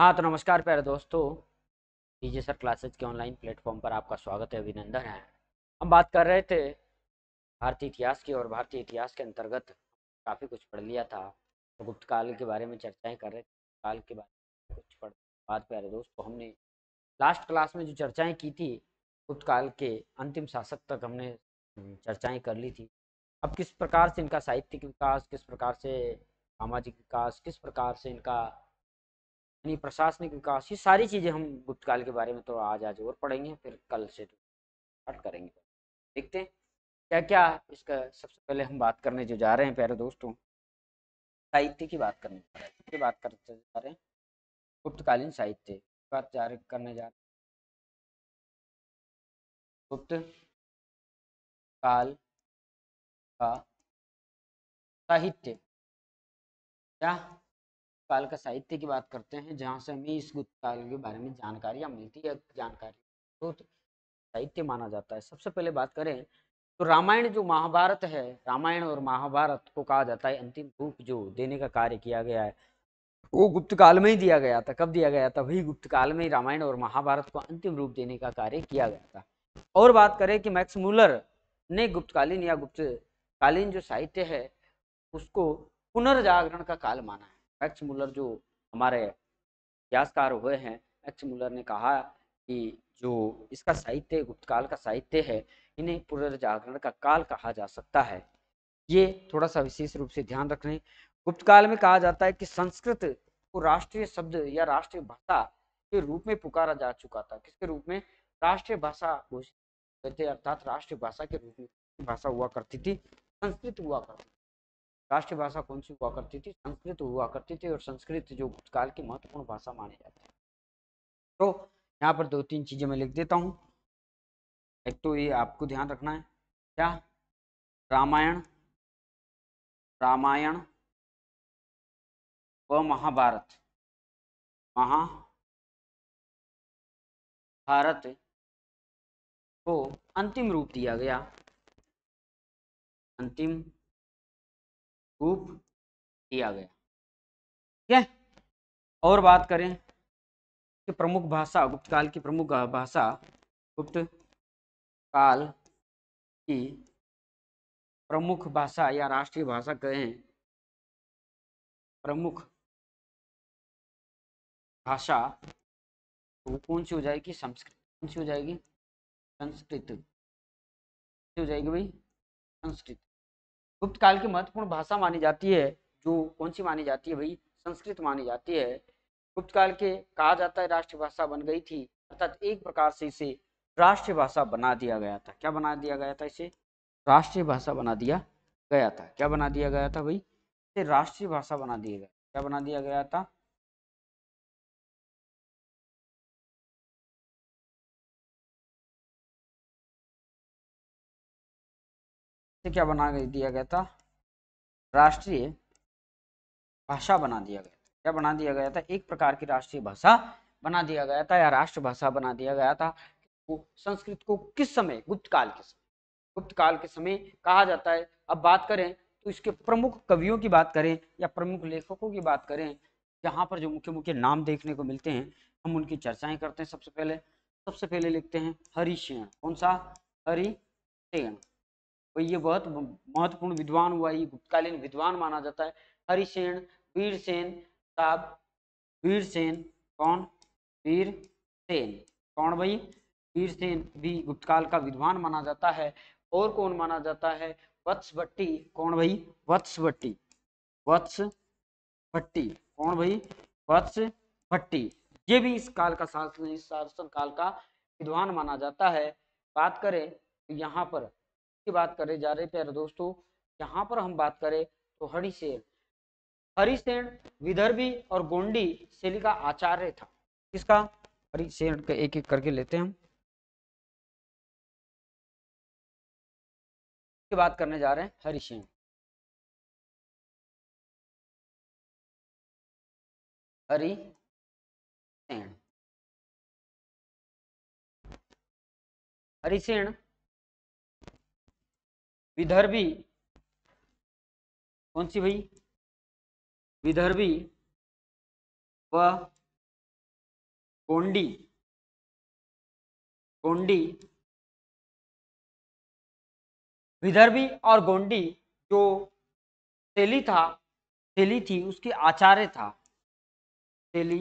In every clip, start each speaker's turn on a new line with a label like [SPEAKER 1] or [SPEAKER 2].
[SPEAKER 1] हाँ तो नमस्कार प्यारे दोस्तों डीजे सर क्लासेज के ऑनलाइन प्लेटफॉर्म पर आपका स्वागत है अभिनंदन है
[SPEAKER 2] हम बात कर रहे थे भारतीय इतिहास की और भारतीय इतिहास के अंतर्गत काफ़ी कुछ पढ़ लिया था तो गुप्त काल के बारे में चर्चाएं कर रहे थे काल के बारे में कुछ पढ़ बाद प्यारे दोस्तों तो हमने लास्ट क्लास में जो चर्चाएँ की थी गुप्त काल के अंतिम शासक तक हमने
[SPEAKER 1] हम्म,
[SPEAKER 2] चर्चाएँ कर ली थी अब किस प्रकार से इनका साहित्यिक विकास किस प्रकार से सामाजिक विकास किस प्रकार से इनका यानी प्रशासनिक विकास ये सारी चीज़ें हम गुप्त काल के बारे में तो आज आज और पढ़ेंगे फिर कल से तो स्टार्ट करेंगे देखते हैं क्या क्या इसका सबसे पहले हम बात करने जो जा रहे हैं प्यारे दोस्तों
[SPEAKER 1] साहित्य की बात करने की बात करते जा रहे हैं गुप्तकालीन साहित्य बात जा रहे करने जा रहे हैं गुप्त काल का साहित्य क्या काल का साहित्य की बात करते हैं जहाँ से हमें इस
[SPEAKER 2] गुप्त काल के बारे में जानकारियाँ मिलती है जानकारी तो साहित्य माना जाता है सबसे पहले बात करें तो रामायण जो महाभारत है रामायण और महाभारत को कहा जाता है अंतिम रूप जो देने का कार्य किया गया है वो गुप्त काल में ही दिया गया था कब दिया गया था वही गुप्त काल में ही रामायण और महाभारत को अंतिम रूप देने का कार्य किया गया था और बात करें कि मैक्स मूलर ने गुप्तकालीन या गुप्तकालीन जो साहित्य है उसको पुनर्जागरण का काल माना है एक्स मुलर जो हमारे इतिहासकार हुए हैं एक्स मुलर ने कहा कि जो इसका साहित्य गुप्त काल का साहित्य है इन्हें पुनर्जागरण का काल कहा जा सकता है ये थोड़ा सा विशेष रूप से ध्यान रखने गुप्त काल में कहा जाता है कि संस्कृत को राष्ट्रीय शब्द या राष्ट्रीय भाषा के रूप में पुकारा जा चुका था किसके रूप में राष्ट्रीय भाषा घोषित अर्थात राष्ट्रीय भाषा के रूप में भाषा हुआ करती थी संस्कृत हुआ करती राष्ट्रभाषा कौन सी हुआ करती थी संस्कृत हुआ करती थी और संस्कृत जो भूतकाल की महत्वपूर्ण भाषा मानी जाती है तो यहाँ पर दो तीन चीजें मैं लिख देता हूँ एक तो ये
[SPEAKER 1] आपको ध्यान रखना है क्या रामायण रामायण व महाभारत महा भारत को अंतिम रूप दिया गया अंतिम प्रूफ दिया गया ठीक है और बात करें कि प्रमुख भाषा गुप्त काल की प्रमुख भाषा गुप्त काल की प्रमुख भाषा या राष्ट्रीय भाषा कहें प्रमुख भाषा वो कौन सी हो जाएगी संस्कृत कौन सी हो जाएगी संस्कृत
[SPEAKER 2] हो जाएगी भाई संस्कृत गुप्त काल की महत्वपूर्ण भाषा मानी जाती है जो कौन सी मानी जाती है भाई संस्कृत मानी जाती है गुप्त काल के कहा जाता है राष्ट्रभाषा बन गई थी अर्थात एक प्रकार से इसे राष्ट्रीय भाषा बना दिया गया था क्या बना दिया गया था इसे राष्ट्रीय भाषा बना दिया गया था क्या बना दिया गया था भाई
[SPEAKER 1] इसे राष्ट्रीय भाषा बना दिया गया क्या बना दिया गया था से क्या बना दिया गया था राष्ट्रीय
[SPEAKER 2] भाषा बना दिया गया था क्या बना दिया गया था एक प्रकार की राष्ट्रीय भाषा बना दिया गया था या राष्ट्रभाषा बना दिया गया था वो संस्कृत को किस समय गुप्त काल के समय गुप्त काल के समय कहा जाता है अब बात करें तो इसके प्रमुख कवियों की बात करें या प्रमुख लेखकों की बात करें यहाँ पर जो मुख्य मुख्य नाम देखने को मिलते हैं हम उनकी चर्चाएं करते हैं सबसे पहले सबसे पहले लिखते हैं हरिशेण कौन सा हरिशेण और ये बहुत महत्वपूर्ण विद्वान हुआ ये गुप्तकालीन विद्वान माना जाता है हरिसेन वीरसेन साहब वीरसेन कौन सेन कौन भाई वीरसेन भी गुप्तकाल का विद्वान माना जाता है और कौन माना जाता है वत्स भट्टी कौन भाई वत्स भट्टी वत्स भट्टी कौन भाई वत्स भट्टी ये भी इस काल का शासन काल का विद्वान माना जाता है बात करें तो यहाँ पर की बात करें जा रहे प्यारे दोस्तों यहाँ पर हम बात करें तो हरिसेन हरिशेण विदर्भी और गोंडी शैली का आचार्य था
[SPEAKER 1] किसका हरिशेण का एक एक करके लेते हैं हम की बात करने जा रहे हैं हरिशेण हरि सेन विदर्भी कौन सी भाई विदर्भी व कोंडी गोंडी विदर्भी और गोंडी जो तेली था तेली थी उसके आचार्य था तेली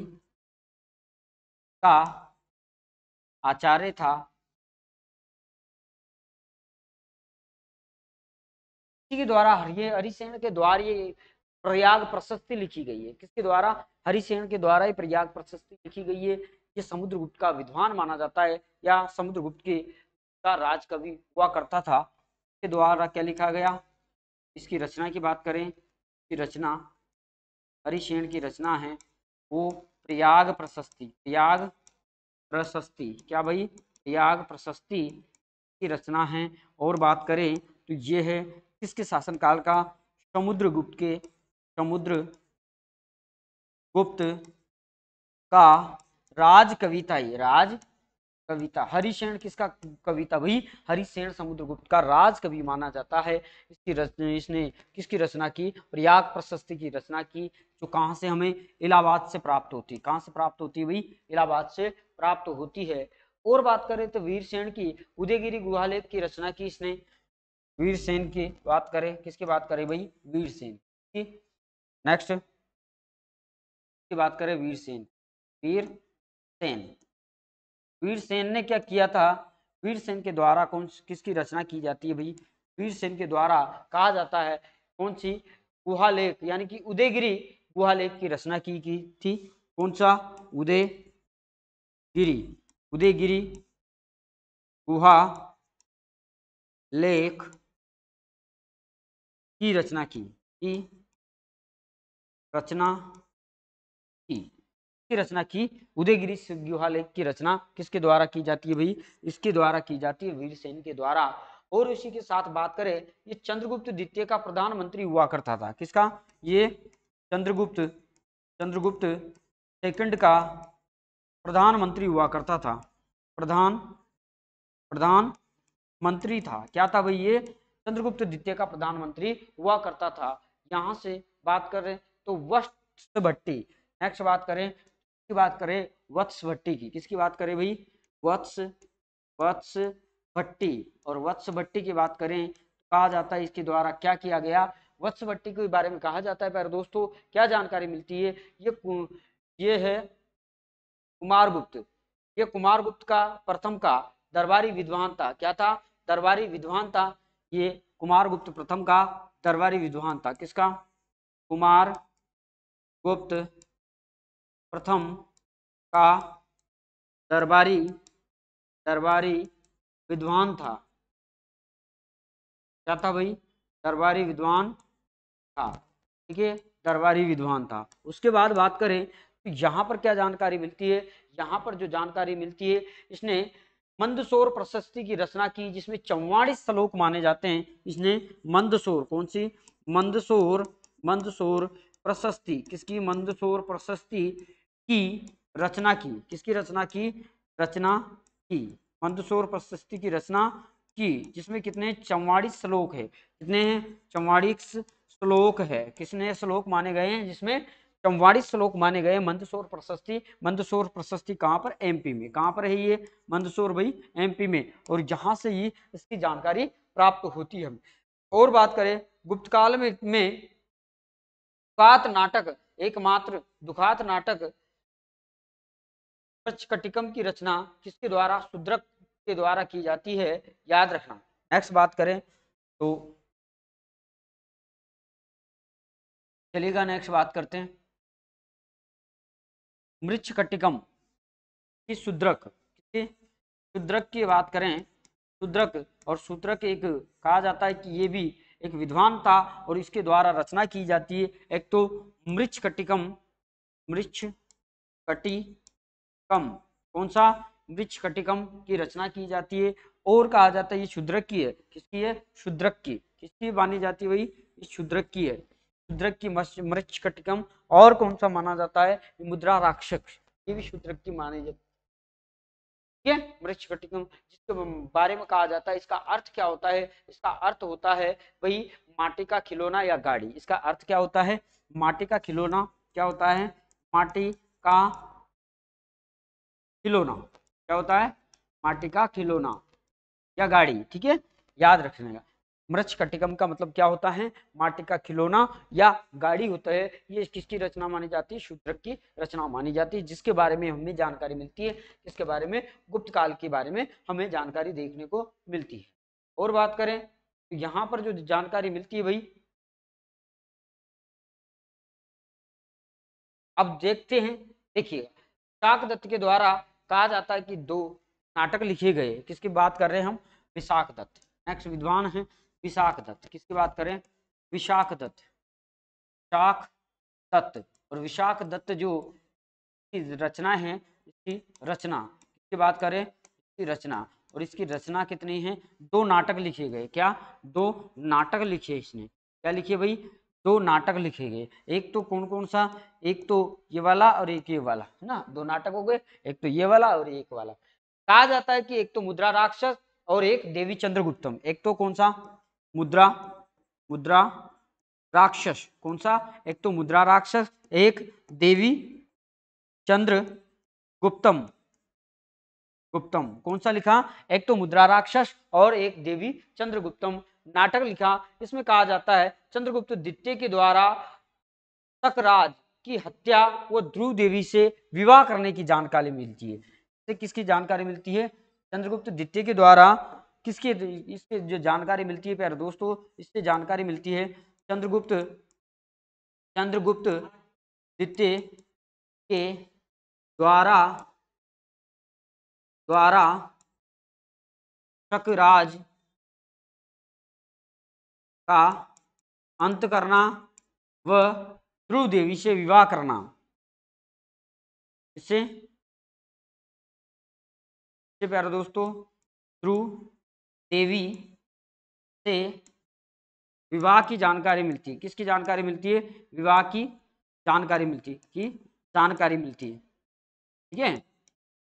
[SPEAKER 1] का आचार्य था के द्वारा हरिये हरिसेन के द्वारा ये
[SPEAKER 2] प्रयाग प्रशस्ति लिखी गई है किसके द्वारा हरिसेन के द्वारा ये प्रयाग प्रशस्ति लिखी गई है ये समुद्रगुप्त का विद्वान माना जाता है या समुद्रगुप्त के का राजकवि हुआ करता था के द्वारा क्या लिखा गया इसकी रचना की बात करें कि रचना हरिशेण की रचना है वो प्रयाग प्रशस्ति प्रयाग प्रशस्ति क्या भाई प्रयाग प्रशस्ति की रचना है और बात करें तो ये है किसके शासनकाल का समुद्रगुप्त के समुद्र गुप्त का राज कविता ही राज कविता हरिशेण किसका कविता भाई हरिशेण समुद्रगुप्त का राज कवि माना जाता है इसकी रचना इसने किसकी रचना की प्रयाग प्रशस्ति की रचना की जो कहाँ से हमें इलाहाबाद से प्राप्त होती है कहाँ से प्राप्त होती है भाई इलाहाबाद से प्राप्त होती है और बात करें तो वीरसेन की उदयगिरी गुहालेख की रचना की इसने वीरसेन की बात करें किसकी बात करें भाई सेन की नेक्स्ट की बात करें वीरसेन वीरसेन वीरसेन ने क्या किया था वीर सेन के द्वारा कौन किसकी रचना की जाती है भाई वीर सेन के द्वारा कहा जाता है कौन सी गुहालेख यानी कि उदयगिरी गुहालेख की रचना की, की थी कौन सा उदय
[SPEAKER 1] गिरी उदयगिरी गुहा लेख की रचना की की रचना की की रचना की
[SPEAKER 2] उदयगिरी गुहालेख की रचना किसके द्वारा की जाती है भाई इसके द्वारा की जाती है वीर सेन के द्वारा और उसी के साथ बात करें ये चंद्रगुप्त द्वितीय का प्रधानमंत्री हुआ करता था किसका ये चंद्रगुप्त चंद्रगुप्त सेकंड का प्रधानमंत्री हुआ करता था प्रधान प्रधान मंत्री था क्या था भाई ये चंद्रगुप्त द्वितीय का प्रधानमंत्री हुआ करता था यहाँ से बात करें तो वत्स भट्टी नेक्स्ट बात करें की बात करें वत्स भट्टी की किसकी बात करें भाई वत्स वत्स भट्टी और वत्स भट्टी की बात करें तो कहा जाता है इसके द्वारा क्या किया गया वत्स भट्टी के बारे में कहा जाता है पर दोस्तों क्या जानकारी मिलती है ये ये है कुमार गुप्त ये कुमार गुप्त का प्रथम का दरबारी विद्वान था क्या था दरबारी विद्वान था ये कुमार गुप्त प्रथम का दरबारी विद्वान था किसका
[SPEAKER 1] कुमार गुप्त प्रथम का दरबारी दरबारी विद्वान था क्या था भाई दरबारी विद्वान था
[SPEAKER 2] ठीक है दरबारी विद्वान था उसके बाद बात करें तो यहाँ पर क्या जानकारी मिलती है यहाँ पर जो जानकारी मिलती है इसने मंदसौर प्रशस्ति की रचना की जिसमें चौवालीस श्लोक माने जाते हैं इसने मंदसौर कौन सी मंदसौर मंदसौर प्रशस्ति किसकी मंदसौर प्रशस्ति की रचना की किसकी रचना की रचना की मंदसौर प्रशस्ति की रचना की जिसमें कितने चौवालीस श्लोक है कितने चौवालीस श्लोक है किसने श्लोक माने गए हैं जिसमें चमवाड़ी श्लोक माने गए मंदसौर प्रशस्ति मंदसौर प्रशस्ति कहाँ पर एमपी में कहाँ पर है ये मंदसौर भाई एमपी में और जहाँ से ही इसकी जानकारी प्राप्त होती है और बात करें गुप्त काल में में दुखात नाटक एकमात्र दुखात नाटक कटिकम की रचना किसके द्वारा शुद्रक के द्वारा की जाती है याद रखना
[SPEAKER 1] नेक्स्ट बात करें तो चलेगा नेक्स्ट बात करते हैं मृक्ष कट्टिकम
[SPEAKER 2] की शूद्रक शूद्रक की बात करें शुद्रक और शूद्रक एक कहा जाता है कि ये भी एक विद्वान था और इसके द्वारा रचना की जाती है एक तो मृक्ष कट्टिकम मृक्ष कटिकम कौन सा वृक्ष कटिकम की रचना की जाती है और कहा जाता है ये शुद्रक की है किसकी है शुद्रक की किसकी मानी जाती है वही शुद्रक की है शूद्रक की मृच कटिकम और कौन सा माना जाता है मुद्रा राक्षस ये भी शूद्रक की माने जाती ठीक है मृक्ष कटिकम जिसके बारे में कहा जाता है इसका अर्थ क्या होता है इसका अर्थ होता है वही माटी का खिलौना या गाड़ी इसका अर्थ क्या होता है माटी का खिलौना क्या होता है माटी का खिलौना क्या होता है माटी का खिलौना या गाड़ी ठीक है याद रखने का मृक्षकटिकम का मतलब क्या होता है माटी का खिलौना या गाड़ी होता है ये किसकी रचना मानी जाती है शूद्रक की रचना मानी जाती है जिसके बारे में हमें जानकारी मिलती है इसके बारे में गुप्त काल के बारे में हमें जानकारी देखने को मिलती है
[SPEAKER 1] और बात करें तो यहाँ पर जो जानकारी मिलती है भाई अब देखते हैं देखिए शाक दत्त के
[SPEAKER 2] द्वारा कहा जाता है कि दो नाटक लिखे गए किसकी बात कर रहे हैं हम विशाख दत्त नेक्स्ट विद्वान हैं विशाख दत्त किसकी बात करें विशाख दत्त विशाख दत्त और विशाख दत्त जो रचना है इसकी रचना इसकी बात करें इसकी रचना और इसकी रचना कितनी है दो नाटक लिखे गए क्या दो नाटक लिखे इसने क्या लिखे भाई दो नाटक लिखे गए एक तो कौन कौन सा एक तो ये वाला और एक ये वाला है ना दो नाटक हो गए एक तो ये वाला और एक वाला कहा जाता है कि एक तो मुद्रा राक्षस और एक देवी चंद्रगुप्तम एक तो कौन सा मुद्रा मुद्रा राक्षस कौन सा एक तो मुद्रा राक्षस एक देवी चंद्र गुप्तम गुप्तम कौन सा लिखा एक तो मुद्रा राक्षस और एक देवी चंद्रगुप्तम नाटक लिखा इसमें कहा जाता है चंद्रगुप्त द्वितीय के द्वारा तकराज की हत्या व ध्रुव देवी से विवाह करने की जानकारी मिलती है इससे किसकी जानकारी मिलती है चंद्रगुप्त द्वितीय के द्वारा किसके इससे जो जानकारी मिलती है प्यारे दोस्तों इससे जानकारी मिलती है चंद्रगुप्त
[SPEAKER 1] चंद्रगुप्त द्वितीय के द्वारा द्वारा शकराज का अंत करना व ध्रुव देवी से विवाह करना इससे प्यारे दोस्तों ध्रुव देवी से विवाह की जानकारी मिलती है किसकी जानकारी मिलती है
[SPEAKER 2] विवाह की जानकारी मिलती है कि जानकारी मिलती है ठीक है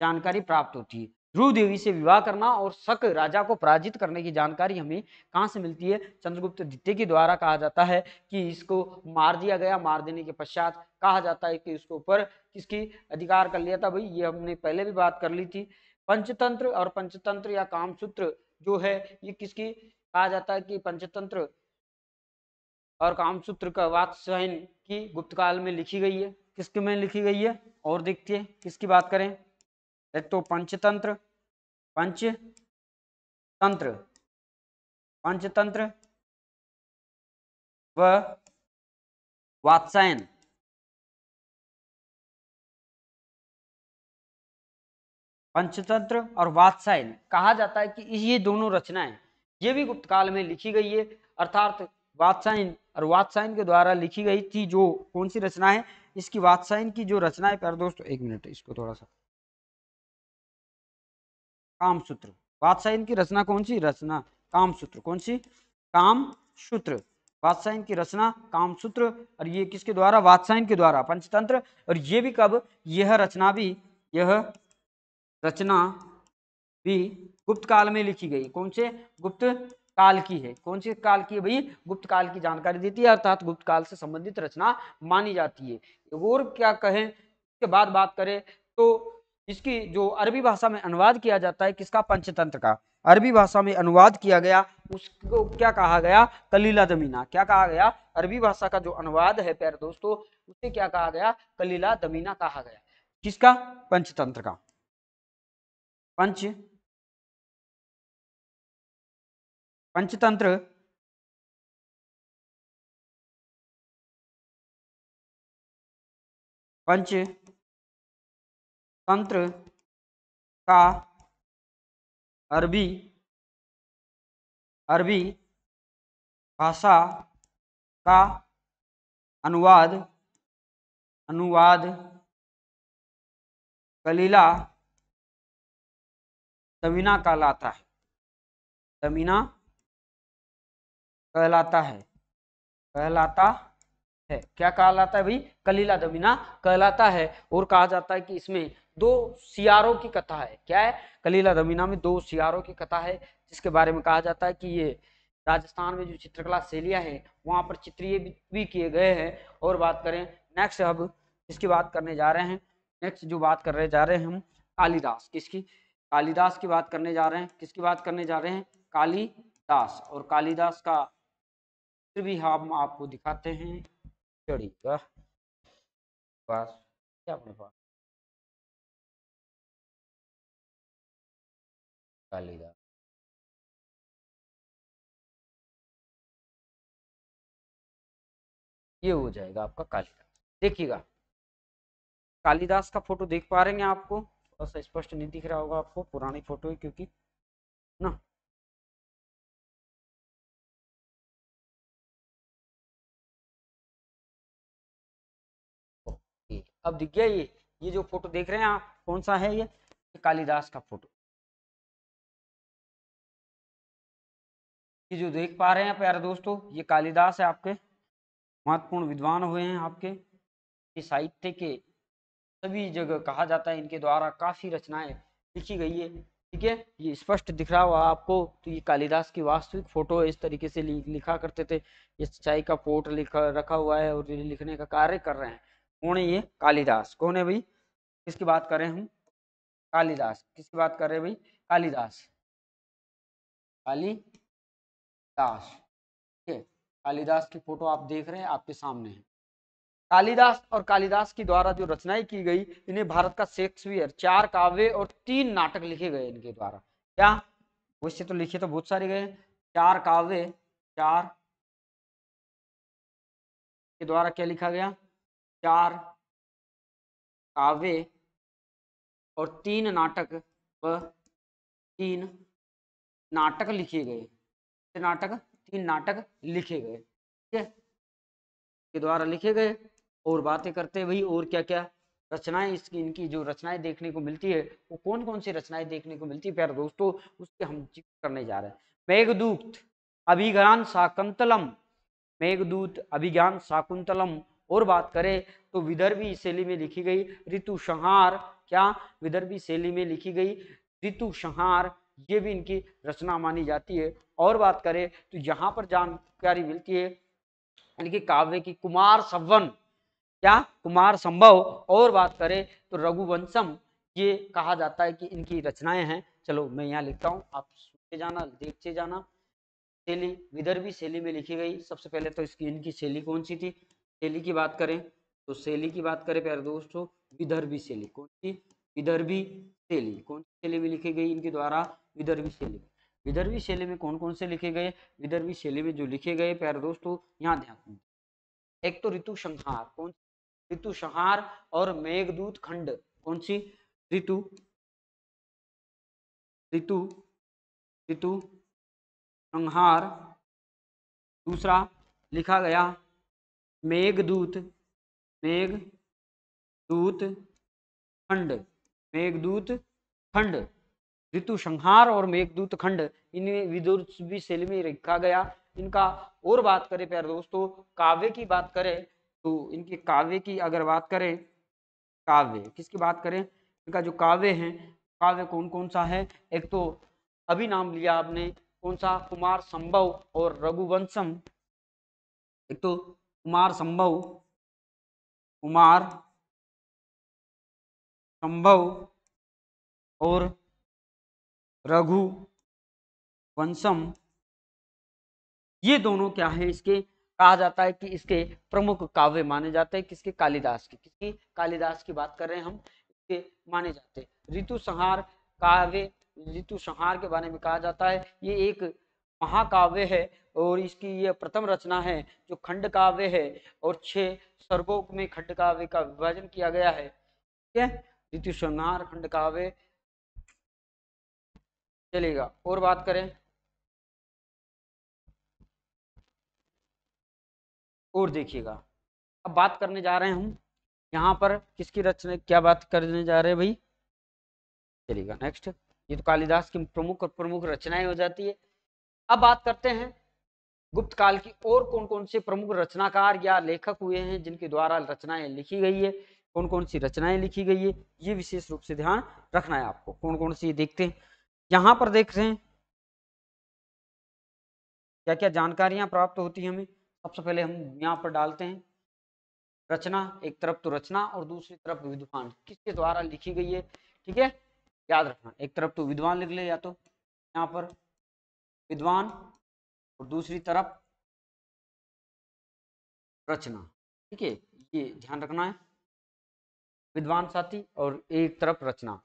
[SPEAKER 2] जानकारी प्राप्त होती है ध्रुव देवी से विवाह करना और शक राजा को पराजित करने की जानकारी हमें कहाँ से मिलती है चंद्रगुप्त द्वितीय के द्वारा कहा जाता है कि इसको मार दिया गया मार देने के पश्चात कहा जाता है कि इसके ऊपर किसकी अधिकार कर लिया था भाई ये हमने पहले भी बात कर ली थी पंचतंत्र और पंचतंत्र या कामसूत्र जो है ये किसकी कहा जाता है कि पंचतंत्र और कामसूत्र का वात्स्यन की गुप्त काल में लिखी गई है किसके में लिखी गई है और देखते हैं किसकी बात करें
[SPEAKER 1] एक तो पंचतंत्र पंच तंत्र पंचतंत्र व वात्सायन पंचतंत्र और वात्सायन कहा जाता है कि ये दोनों रचनाएं
[SPEAKER 2] ये भी गुप्त काल में लिखी गई है अर्थात वात्सायन और वात्सायन के द्वारा लिखी गई थी जो कौन सी रचना है इसकी वात्सायन की जो रचना है प्यार दोस्तों एक मिनट इसको थोड़ा सा कामसूत्र वात्सायन की रचना कौन सी रचना कामसूत्र कौन सी काम सूत्र वात्सायन की रचना कामसूत्र और ये किसके द्वारा वात्सायन के द्वारा पंचतंत्र और ये भी कब यह रचना भी यह रचना भी गुप्त काल में लिखी गई कौन से गुप्त काल की है कौन से काल की है भाई गुप्त काल की जानकारी देती है अर्थात गुप्त काल से संबंधित रचना मानी जाती है और क्या कहें इसके बाद बात करें तो इसकी जो अरबी भाषा में अनुवाद किया जाता है किसका पंचतंत्र का अरबी भाषा में अनुवाद किया गया उसको क्या कहा गया कलीला दमीना क्या कहा गया अरबी भाषा का जो अनुवाद है प्यारे दोस्तों उसे क्या कहा गया कलीला दमीना कहा गया
[SPEAKER 1] किसका पंचतंत्र का पंच पंचतंत्र पंच तंत्र का अरबी अरबी भाषा का अनुवाद अनुवाद कलीला तमीना कहलाता है तमीना कहलाता है कहलाता है
[SPEAKER 2] क्या कहलाता है भाई कलीला दमीना कहलाता है और कहा जाता है कि इसमें दो सियारों की कथा है क्या है कलीला दमीना में दो सियारों की कथा है जिसके बारे में कहा जाता है कि ये राजस्थान में जो चित्रकला शैलियाँ हैं वहाँ पर चित्रीय भी किए गए हैं और बात करें नेक्स्ट अब इसकी बात करने जा रहे हैं नेक्स्ट जो बात करने जा रहे हैं हम कालिदास किसकी कालिदास की बात करने जा रहे हैं किसकी बात करने जा रहे हैं कालीदास और कालिदास का फिर भी हम आपको दिखाते हैं
[SPEAKER 1] चढ़ी क्या अपने पास कालिदास ये हो जाएगा आपका कालिदास देखिएगा कालिदास का फोटो देख पा रहे हैं आपको थोड़ा सा स्पष्ट नहीं दिख रहा होगा आपको पुरानी फोटो है क्योंकि ना अब दिख गया ये ये जो फोटो देख रहे हैं आप कौन सा है ये कालिदास का फोटो ये जो देख पा रहे हैं प्यारे दोस्तों ये कालिदास है आपके महत्वपूर्ण विद्वान
[SPEAKER 2] हुए हैं आपके ये साहित्य के सभी जगह कहा जाता है इनके द्वारा काफ़ी रचनाएं लिखी गई है ठीक है ये स्पष्ट दिख रहा हुआ आपको तो ये कालिदास की वास्तविक फोटो है इस तरीके से लिखा करते थे ये सच्चाई का पोर्ट लिखा रखा हुआ है और लिखने का कार्य कर रहे हैं कौन है ये कालिदास कौन है भाई किसकी बात कर रहे हैं कालिदास किसकी बात कर रहे हैं भाई कालिदास कालिदास ठीक है कालिदास की फोटो आप देख रहे हैं आपके सामने है कालिदास और कालिदास की द्वारा जो रचनाएं की गई इन्हें भारत का शेक्सपियर चार काव्य और तीन नाटक लिखे गए इनके द्वारा क्या वैसे तो लिखे तो बहुत सारे गए
[SPEAKER 1] चार काव्य चार के द्वारा क्या लिखा गया चार काव्य और तीन नाटक व तीन नाटक लिखे गए
[SPEAKER 2] नाटक तीन नाटक लिखे गए ठीक है के द्वारा लिखे गए और बातें करते हैं भाई और क्या क्या रचनाएं इसकी इनकी जो रचनाएं देखने को मिलती है वो कौन कौन सी रचनाएं देखने को मिलती है प्यारे दोस्तों उसके हम जिक्र करने जा रहे हैं मेघदूत अभिज्ञान शाकुंतलम मेघदूत अभिज्ञान शाकुंतलम और बात करें तो विदर्भी शैली में लिखी गई ऋतु संहार क्या विदर्भी शैली में लिखी गई ऋतु संहार ये भी इनकी रचना मानी जाती है और बात करें तो यहाँ पर जानकारी मिलती है इनके काव्य की कुमार सवन क्या कुमार संभव और बात करें तो रघुवंशम ये कहा जाता है कि इनकी रचनाएं हैं चलो मैं यहाँ लिखता हूँ आप सुनते जाना देखते जाना शैली विदर्भी शैली में लिखी गई सबसे पहले तो इसकी इनकी शैली कौन सी थी शैली की बात करें तो शैली की बात करें प्यारे दोस्तों विदर्भी शैली कौन सी विदर्भी शैली कौन सी शैली में लिखी गई इनके द्वारा विदर्भी शैली विदर्भी शैली में कौन कौन से लिखे गए विदर्भी शैली में जो लिखे गए प्यारे दोस्तों यहाँ ध्यान एक तो ऋतु
[SPEAKER 1] संहार कौन ऋतु ऋतुसंहार और मेघदूत खंड कौन सी ऋतु ऋतु ऋतु संहार दूसरा लिखा गया मेघदूत मेघ दूत खंड
[SPEAKER 2] मेघदूत खंड ऋतु संहार और मेघदूत खंड इन्हें विदुर शैली में रखा गया इनका और बात करें प्यारे दोस्तों काव्य की बात करें तो इनके काव्य की अगर बात करें काव्य किसकी बात करें इनका जो काव्य है काव्य कौन कौन सा है एक तो अभी नाम लिया आपने कौन सा
[SPEAKER 1] कुमार संभव और रघुवंशम एक तो कुमार संभव कुमार संभव और रघु वंशम ये दोनों क्या है इसके कहा जाता है कि इसके प्रमुख काव्य
[SPEAKER 2] माने जाते हैं किसके कालिदास के किसकी कालिदास की बात कर रहे हैं हम इसके माने जाते हैं ऋतु संहार काव्य ऋतु संहार के बारे में कहा जाता है ये एक महाकाव्य है और इसकी ये प्रथम रचना है जो खंड काव्य है और छह सर्गों में खंड काव्य का विभाजन किया गया है ठीक है ऋतु संहार खंड
[SPEAKER 1] काव्य चलेगा और बात करें और देखिएगा
[SPEAKER 2] अब बात करने जा रहे हैं हम यहाँ पर किसकी रचना क्या बात करने जा रहे हैं भाई चलिएगा नेक्स्ट ये तो कालिदास की प्रमुख और प्रमुख रचनाएं हो जाती है अब बात करते हैं गुप्त काल की और कौन कौन से प्रमुख रचनाकार या लेखक हुए हैं जिनके द्वारा रचनाएं लिखी गई है कौन कौन सी रचनाएं लिखी गई है ये विशेष रूप से ध्यान रखना है आपको कौन कौन सी देखते हैं यहाँ पर देख रहे हैं क्या क्या जानकारियां प्राप्त होती है हमें सबसे पहले हम यहाँ पर डालते हैं रचना एक तरफ तो रचना और दूसरी तरफ विद्वान किसके द्वारा लिखी गई है ठीक है
[SPEAKER 1] याद रखना एक तरफ तो विद्वान लिख ले या तो यहाँ पर विद्वान और दूसरी तरफ रचना ठीक है ये ध्यान रखना है विद्वान साथी और एक तरफ रचना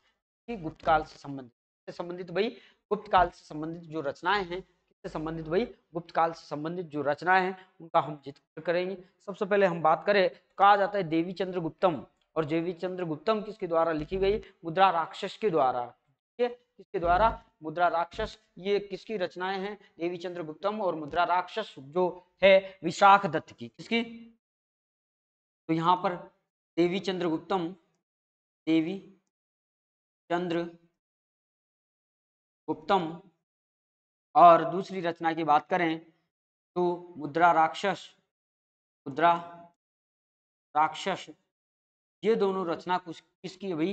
[SPEAKER 2] गुप्त काल से संबंधित संबंधित भाई गुप्त काल से संबंधित जो रचनाएं हैं से संबंधित वही गुप्त काल से संबंधित जो रचनाएं हैं उनका हम जिक्र करेंगे सबसे पहले हम बात करें तो कहा जाता है देवी चंद्र गुप्तम और देवी चंद्र गुप्तम किसके द्वारा लिखी गई मुद्रा राक्षस के द्वारा ठीक है किसके द्वारा मुद्रा राक्षस ये किसकी रचनाएं हैं देवी चंद्र गुप्तम और मुद्रा राक्षस जो है विशाख दत्त की किसकी
[SPEAKER 1] तो यहाँ पर देवी चंद्र गुप्तम देवी चंद्र गुप्तम और दूसरी रचना की बात करें तो मुद्रा राक्षस मुद्रा
[SPEAKER 2] राक्षस ये दोनों रचना कुछ किसकी भाई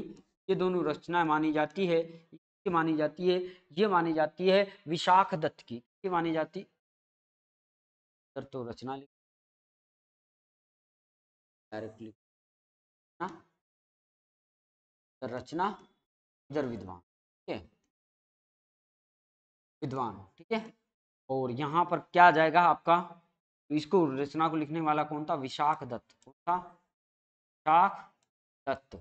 [SPEAKER 2] ये दोनों रचना मानी जाती है की मानी जाती है ये मानी जाती है विशाख दत्त की ये मानी
[SPEAKER 1] जाती तो रचना लिख डायरेक्टली रचना इधर विद्वान ठीक है विद्वान ठीक है
[SPEAKER 2] और यहाँ पर क्या जाएगा आपका तो इसको रचना को लिखने वाला कौन था विशाख दत्त कौन था विशाख दत्त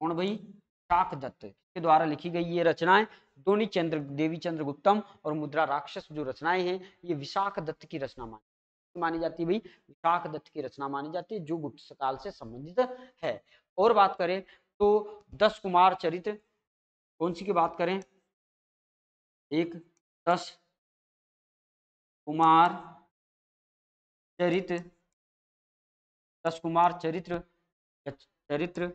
[SPEAKER 2] कौन भाई विशाख दत्त के द्वारा लिखी गई ये रचनाएं दोनी चंद्र देवी चंद्र गुप्तम और मुद्रा राक्षस जो रचनाएं हैं ये विशाख दत्त की रचना मानी मानी जाती है भाई विशाख दत्त की रचना मानी जाती है जो गुप्त काल से संबंधित है और बात करें तो दस कुमार चरित्र
[SPEAKER 1] कौन सी की बात करें एक दस कुमार चरित्र दस
[SPEAKER 2] कुमार चरित्र चरित्र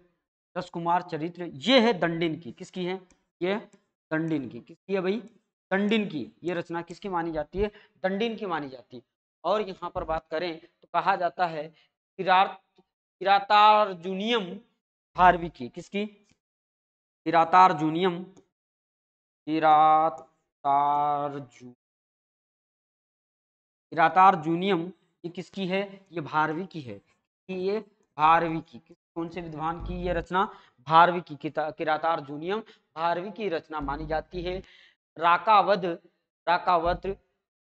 [SPEAKER 2] दस कुमार चरित्र ये है दंडिन की किसकी है ये दंडिन की किसकी है भाई दंडिन की ये रचना किसकी मानी जाती है दंडिन की मानी जाती है और यहाँ पर बात करें तो कहा जाता है किरातार्जुनियम धारवी की किसकी किरातार्जुनियम किरात किरातार जूनियम ये किसकी है ये भारवी की है ये भारवी की कौन से विद्वान की ये रचना भारवी की किरातार जूनियम भारवी की रचना मानी जाती है राकावध राकावत्र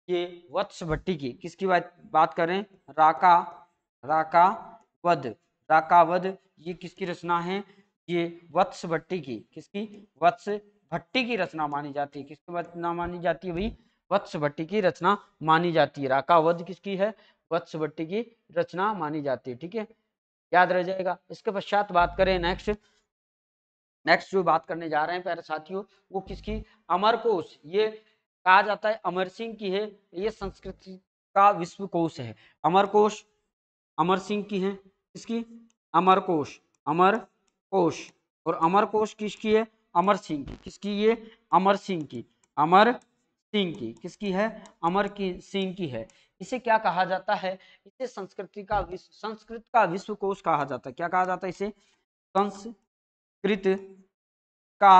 [SPEAKER 2] ये वत्स भट्टी की किसकी बात बात करें राका राकावध राकावध ये किसकी रचना है ये वत्स भट्टी की किसकी वत्स भट्टी की रचना मानी जाती है किसकी रचना मानी जाती है भाई वत्स भट्टी की रचना मानी जाती है राकावध किसकी है वत्स भट्टी की रचना मानी जाती है ठीक है याद रह जाएगा इसके पश्चात बात करें नेक्स्ट नेक्स्ट जो बात करने जा रहे हैं प्यारे साथियों वो किसकी अमर कोश ये कहा जाता है अमर सिंह की है ये संस्कृति का विश्व कोश है अमर कोश अमर सिंह की है किसकी अमर कोश अमर कोश और अमर कोश किसकी है अमर सिंह की किसकी ये अमर सिंह की अमर सिंह की किसकी है अमर की सिंह की है इसे क्या कहा जाता है इसे संस्कृति का विश्व संस्कृत का विश्व कोश कहा जाता है क्या कहा जाता है इसे संस्कृत का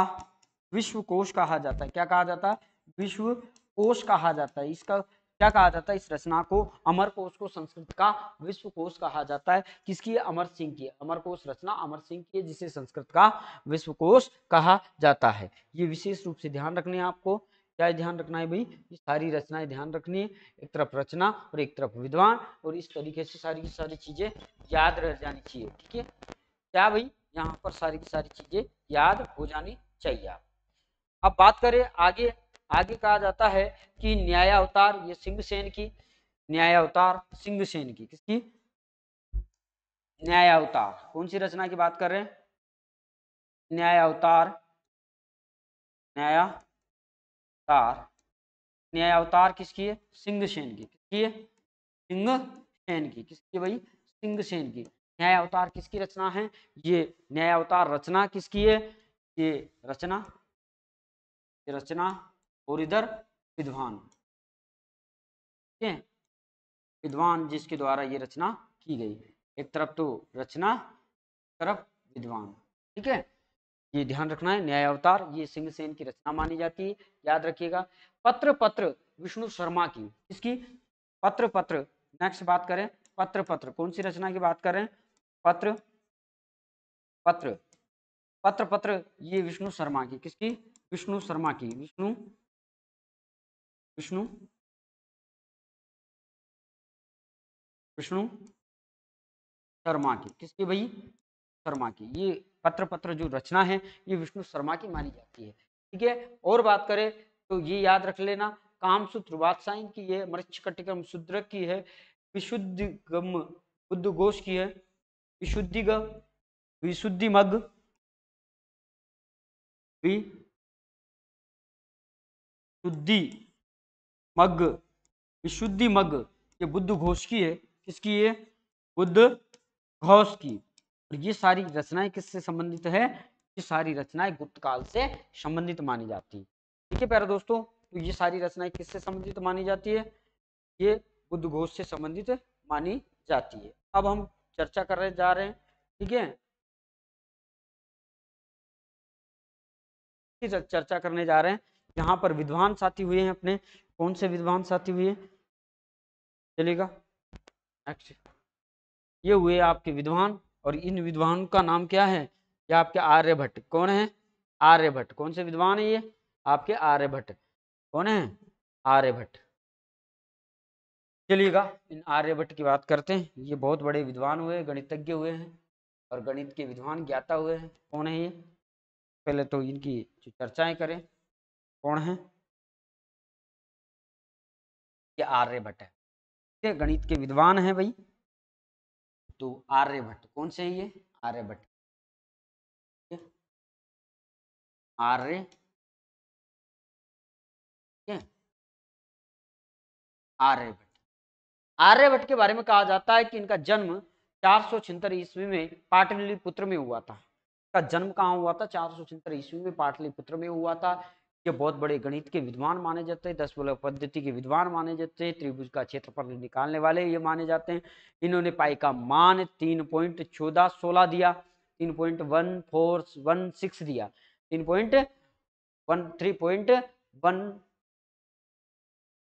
[SPEAKER 2] विश्व कोश कहा जाता है क्या कहा जाता है विश्व कोश कहा जाता है इसका क्या कहा जाता है इस रचना को अमर कोश को संस्कृत का विश्व कोश कहा जाता है किसकी अमर सिंह की अमर कोश रचना अमर सिंह की है जिसे संस्कृत का विश्व कोश कहा जाता है ये विशेष रूप से ध्यान रखने आपको क्या ध्यान रखना है भाई ये सारी रचनाएं ध्यान रखनी है एक तरफ रचना और एक तरफ विद्वान और इस तरीके से सारी की सारी चीजें याद रह जानी चाहिए ठीक है क्या भाई यहाँ पर सारी की सारी चीजें याद हो जानी चाहिए आप अब बात करें आगे आगे कहा जाता है कि न्याय अवतार ये सिंहसेन की न्याय अवतार सिंहसेन की किसकी न्याय अवतार कौन सी रचना की बात कर रहे हैं न्याय अवतार अवतार न्याय अवतार किसकी है सिंहसेन की किसकी है सिंहसेन की किसकी भाई सिंहसेन की न्याय अवतार किसकी रचना है ये न्याय अवतार रचना किसकी है ये रचना ये रचना और इधर विद्वान ठीक है विद्वान जिसके द्वारा ये रचना की गई एक तरफ तो रचना तरफ विद्वान ठीक है ये ध्यान रखना है न्याय अवतार ये सिंह सेन की रचना मानी जाती है याद रखिएगा पत्र पत्र विष्णु शर्मा की इसकी पत्र पत्र नेक्स्ट बात करें पत्र पत्र कौन सी रचना की बात करें पत्र पत्र पत्र पत्र ये विष्णु शर्मा
[SPEAKER 1] की किसकी विष्णु शर्मा की विष्णु विष्णु विष्णु शर्मा की किसकी भाई शर्मा की ये पत्र पत्र जो रचना है ये विष्णु शर्मा की
[SPEAKER 2] मानी जाती है ठीक है और बात करें तो ये याद रख लेना कामसूत्र वात्सायन की है मृक्ष कटिकम शुद्र की है विशुद्धिगम बुद्ध घोष की है
[SPEAKER 1] विशुद्धिग मग शुद्धि मग विशुद्धि मग ये बुद्ध घोष की है किसकी है बुद्ध
[SPEAKER 2] घोष की और ये सारी रचनाएं किससे संबंधित है ये सारी रचनाएं गुप्त काल से संबंधित मानी जाती है ठीक है प्यारा दोस्तों तो ये सारी रचनाएं किससे संबंधित मानी जाती है ये बुद्ध घोष से संबंधित मानी जाती है अब हम चर्चा कर रहे जा रहे हैं ठीक है चर्चा करने जा रहे हैं यहाँ पर विद्वान साथी हुए हैं अपने कौन से विद्वान साथी हुए चलेगा नेक्स्ट ये हुए आपके विद्वान और इन विद्वानों का नाम क्या है ये आपके आर्यभट्ट कौन है आर्यभट्ट कौन से विद्वान है ये आपके आर्यभट्ट कौन है आर्यभट्ट चलिएगा इन आर्यभट्ट की बात करते हैं ये बहुत बड़े विद्वान हुए गणितज्ञ हुए हैं और गणित के विद्वान ज्ञाता हुए हैं कौन है ये पहले तो इनकी
[SPEAKER 1] चर्चाएं करें कौन है ये आर्यभट्ट है ठीक है गणित के विद्वान है भाई तो आर्यभट्ट कौन से है ये आर्यभट्ट आर्य आर्यभट्ट आर्यभट्ट के बारे में कहा जाता है कि इनका जन्म चार सौ
[SPEAKER 2] ईस्वी में पाटलिपुत्र में हुआ था का जन्म कहाँ हुआ था चार सौ ईस्वी में पाटलिपुत्र में हुआ था ये बहुत बड़े गणित के विद्वान माने जाते हैं बोलक पद्धति के विद्वान माने जाते हैं त्रिभुज का क्षेत्रफल निकालने वाले ये माने जाते हैं इन्होंने पाई का मान तीन पॉइंट चौदह सोलह दिया तीन point one four one six दिया तीन point one three point one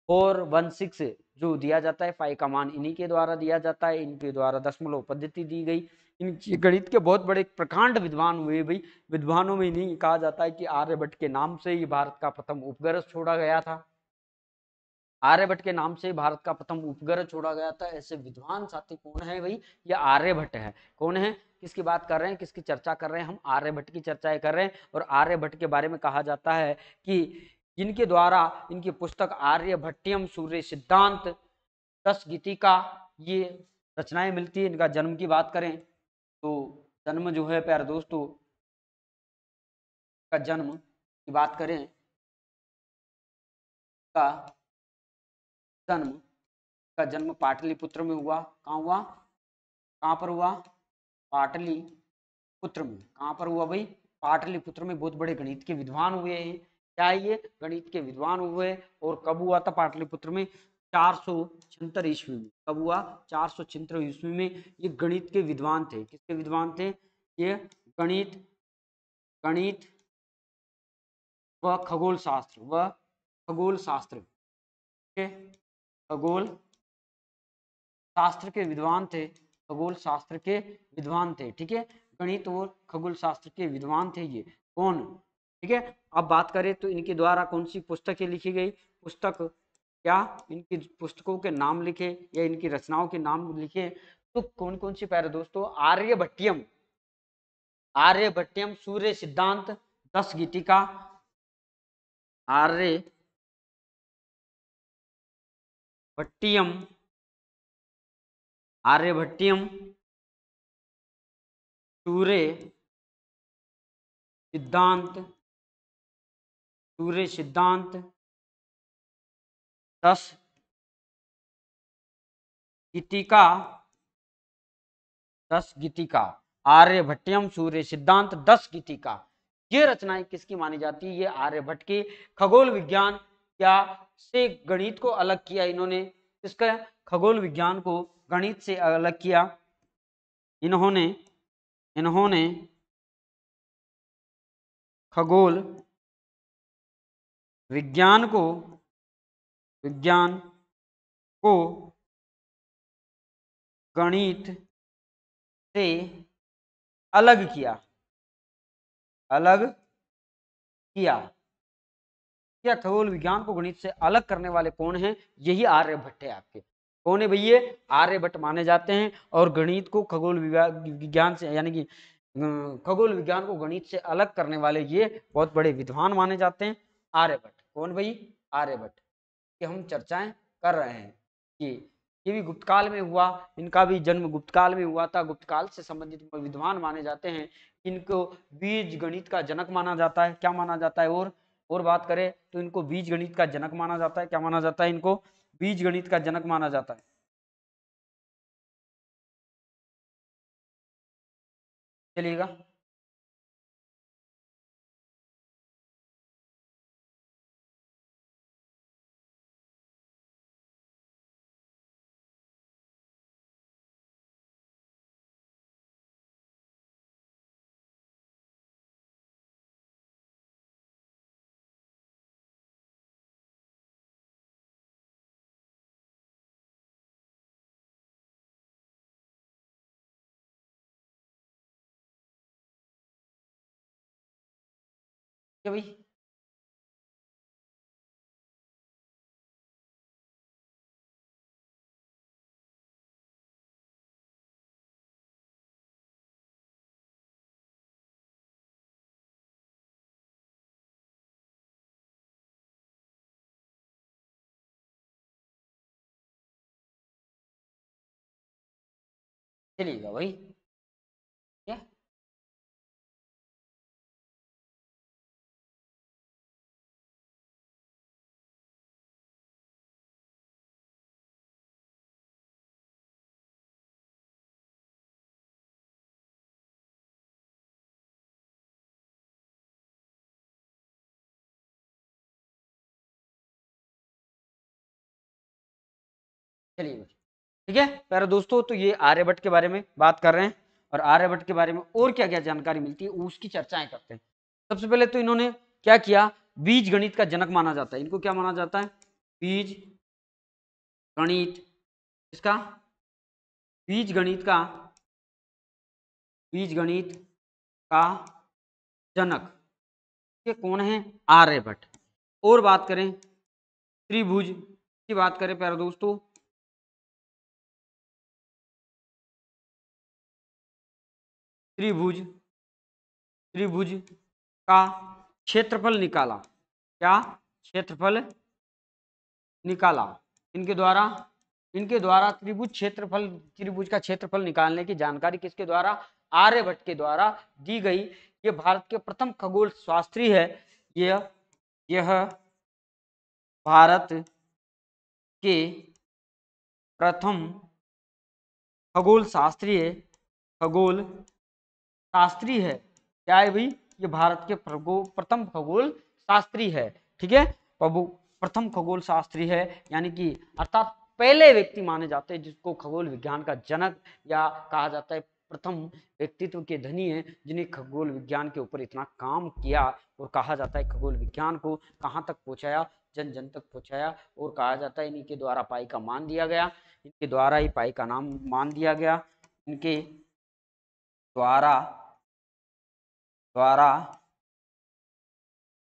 [SPEAKER 2] four one six जो दिया जाता है पाई का मान इन्हीं के द्वारा दिया जाता है इनके द्वारा दशमलव पद्धति दी गई इनकी गणित के बहुत बड़े प्रकांड विद्वान हुए भाई विद्वानों में इन्हीं कहा जाता है कि आर्यभट्ट के नाम से ही भारत का प्रथम उपग्रह छोड़ा गया था आर्यभट्ट के नाम से भारत का प्रथम उपग्रह छोड़ा गया था ऐसे विद्वान साथी कौन है भाई ये आर्यभट्ट है कौन है किसकी बात कर रहे हैं किसकी चर्चा कर रहे हैं हम आर्यभट्ट की चर्चाएं कर रहे हैं और आर्यभट्ट के बारे में कहा जाता है कि इनके द्वारा इनकी पुस्तक आर्यभट्टियम सूर्य सिद्धांत दस गीतिका ये रचनाएं मिलती है इनका जन्म की बात
[SPEAKER 1] करें तो जन्म जो है प्यारे दोस्तों का जन्म की बात करें का जन्म का जन्म पाटलिपुत्र में हुआ कहाँ हुआ कहाँ पर हुआ
[SPEAKER 2] पाटलिपुत्र में कहाँ पर हुआ भाई पाटलिपुत्र में बहुत बड़े गणित के विद्वान हुए हैं क्या ये गणित के विद्वान हुए और कब हुआ था पाटलिपुत्र में चार सौ छिहत्तर ईस्वी में कब हुआ चार सौ छिहत्तर ईस्वी में ये गणित के विद्वान थे किसके विद्वान थे ये गणित गणित व खगोल शास्त्र व खगोल शास्त्र के खगोल शास्त्र के विद्वान थे खगोल शास्त्र के विद्वान थे ठीक है गणित और खगोल शास्त्र के विद्वान थे ये कौन ठीक है अब बात करें तो इनके द्वारा कौन सी पुस्तकें लिखी गई पुस्तक क्या इनकी पुस्तकों के नाम लिखे या इनकी रचनाओं के नाम लिखे तो कौन कौन सी पैर दोस्तों आर्यभट्टियम आर्यभट्टियम सूर्य सिद्धांत दस
[SPEAKER 1] गीतिका आर्य भट्टियम आर्यभट्टियम सूर्य सिद्धांत सूर्य सिद्धांत दस गीतिका
[SPEAKER 2] दस गीतिका आर्यभट्टम सूर्य सिद्धांत दस गीतिका ये रचनाएं किसकी मानी जाती है ये आर्यभट्ट की खगोल विज्ञान क्या से गणित को अलग किया इन्होंने इसका खगोल विज्ञान को गणित से अलग किया
[SPEAKER 1] इन्होंने इन्होंने खगोल विज्ञान को विज्ञान को गणित से अलग किया अलग
[SPEAKER 2] किया क्या खगोल विज्ञान को गणित से अलग करने वाले कौन हैं यही आर्यभट्ट है आपके कौन है भैया आर्यभट्ट माने जाते हैं और गणित को खगोल विज्ञान से यानी कि खगोल विज्ञान को गणित से अलग करने वाले ये बहुत बड़े विद्वान माने जाते हैं आर्यभट्ट कौन भाई आर्यभट्ट कि हम चर्चाएं कर रहे हैं कि ये भी गुप्तकाल में हुआ इनका भी जन्म गुप्तकाल में हुआ था गुप्तकाल से संबंधित विद्वान माने जाते हैं इनको बीज गणित का जनक माना जाता है क्या माना जाता है और और बात करें तो इनको बीज गणित का जनक माना जाता है क्या माना जाता है इनको
[SPEAKER 1] बीज गणित का जनक माना जाता है चलिएगा 这里一个，चलिए ठीक है प्यारे दोस्तों तो ये आर्यभट्ट के बारे में बात कर रहे
[SPEAKER 2] हैं और आर्यभट्ट के बारे में और क्या क्या जानकारी मिलती है उसकी चर्चाएं करते हैं सबसे पहले तो इन्होंने क्या किया बीज गणित का जनक माना जाता है इनको क्या माना जाता है बीज
[SPEAKER 1] गणित इसका बीज गणित का बीज गणित का जनक ये कौन है आर्यभट्ट और बात करें त्रिभुज की बात करें प्यारे दोस्तों त्रिभुज त्रिभुज का क्षेत्रफल निकाला क्या क्षेत्रफल निकाला
[SPEAKER 2] इनके द्वारा इनके द्वारा त्रिभुज क्षेत्रफल त्रिभुज का क्षेत्रफल निकालने की जानकारी किसके द्वारा आर्यभट्ट के द्वारा दी गई ये भारत के प्रथम खगोल शास्त्री है
[SPEAKER 1] यह यह भारत के प्रथम खगोल शास्त्रीय
[SPEAKER 2] खगोल शास्त्री है क्या है भाई ये भारत के प्रथम खगोल शास्त्री है ठीक है प्रथम खगोल शास्त्री है यानी कि अर्थात पहले व्यक्ति माने जाते हैं जिसको खगोल विज्ञान का जनक या कहा जाता है प्रथम व्यक्तित्व के धनी है जिन्हें खगोल विज्ञान के ऊपर इतना काम किया और कहा जाता है खगोल विज्ञान को कहाँ तक पहुँचाया जन जन तक पहुँचाया और कहा जाता है इन्हीं के द्वारा पाई का मान दिया गया इनके द्वारा ही पाई का नाम मान दिया गया इनके
[SPEAKER 1] द्वारा द्वारा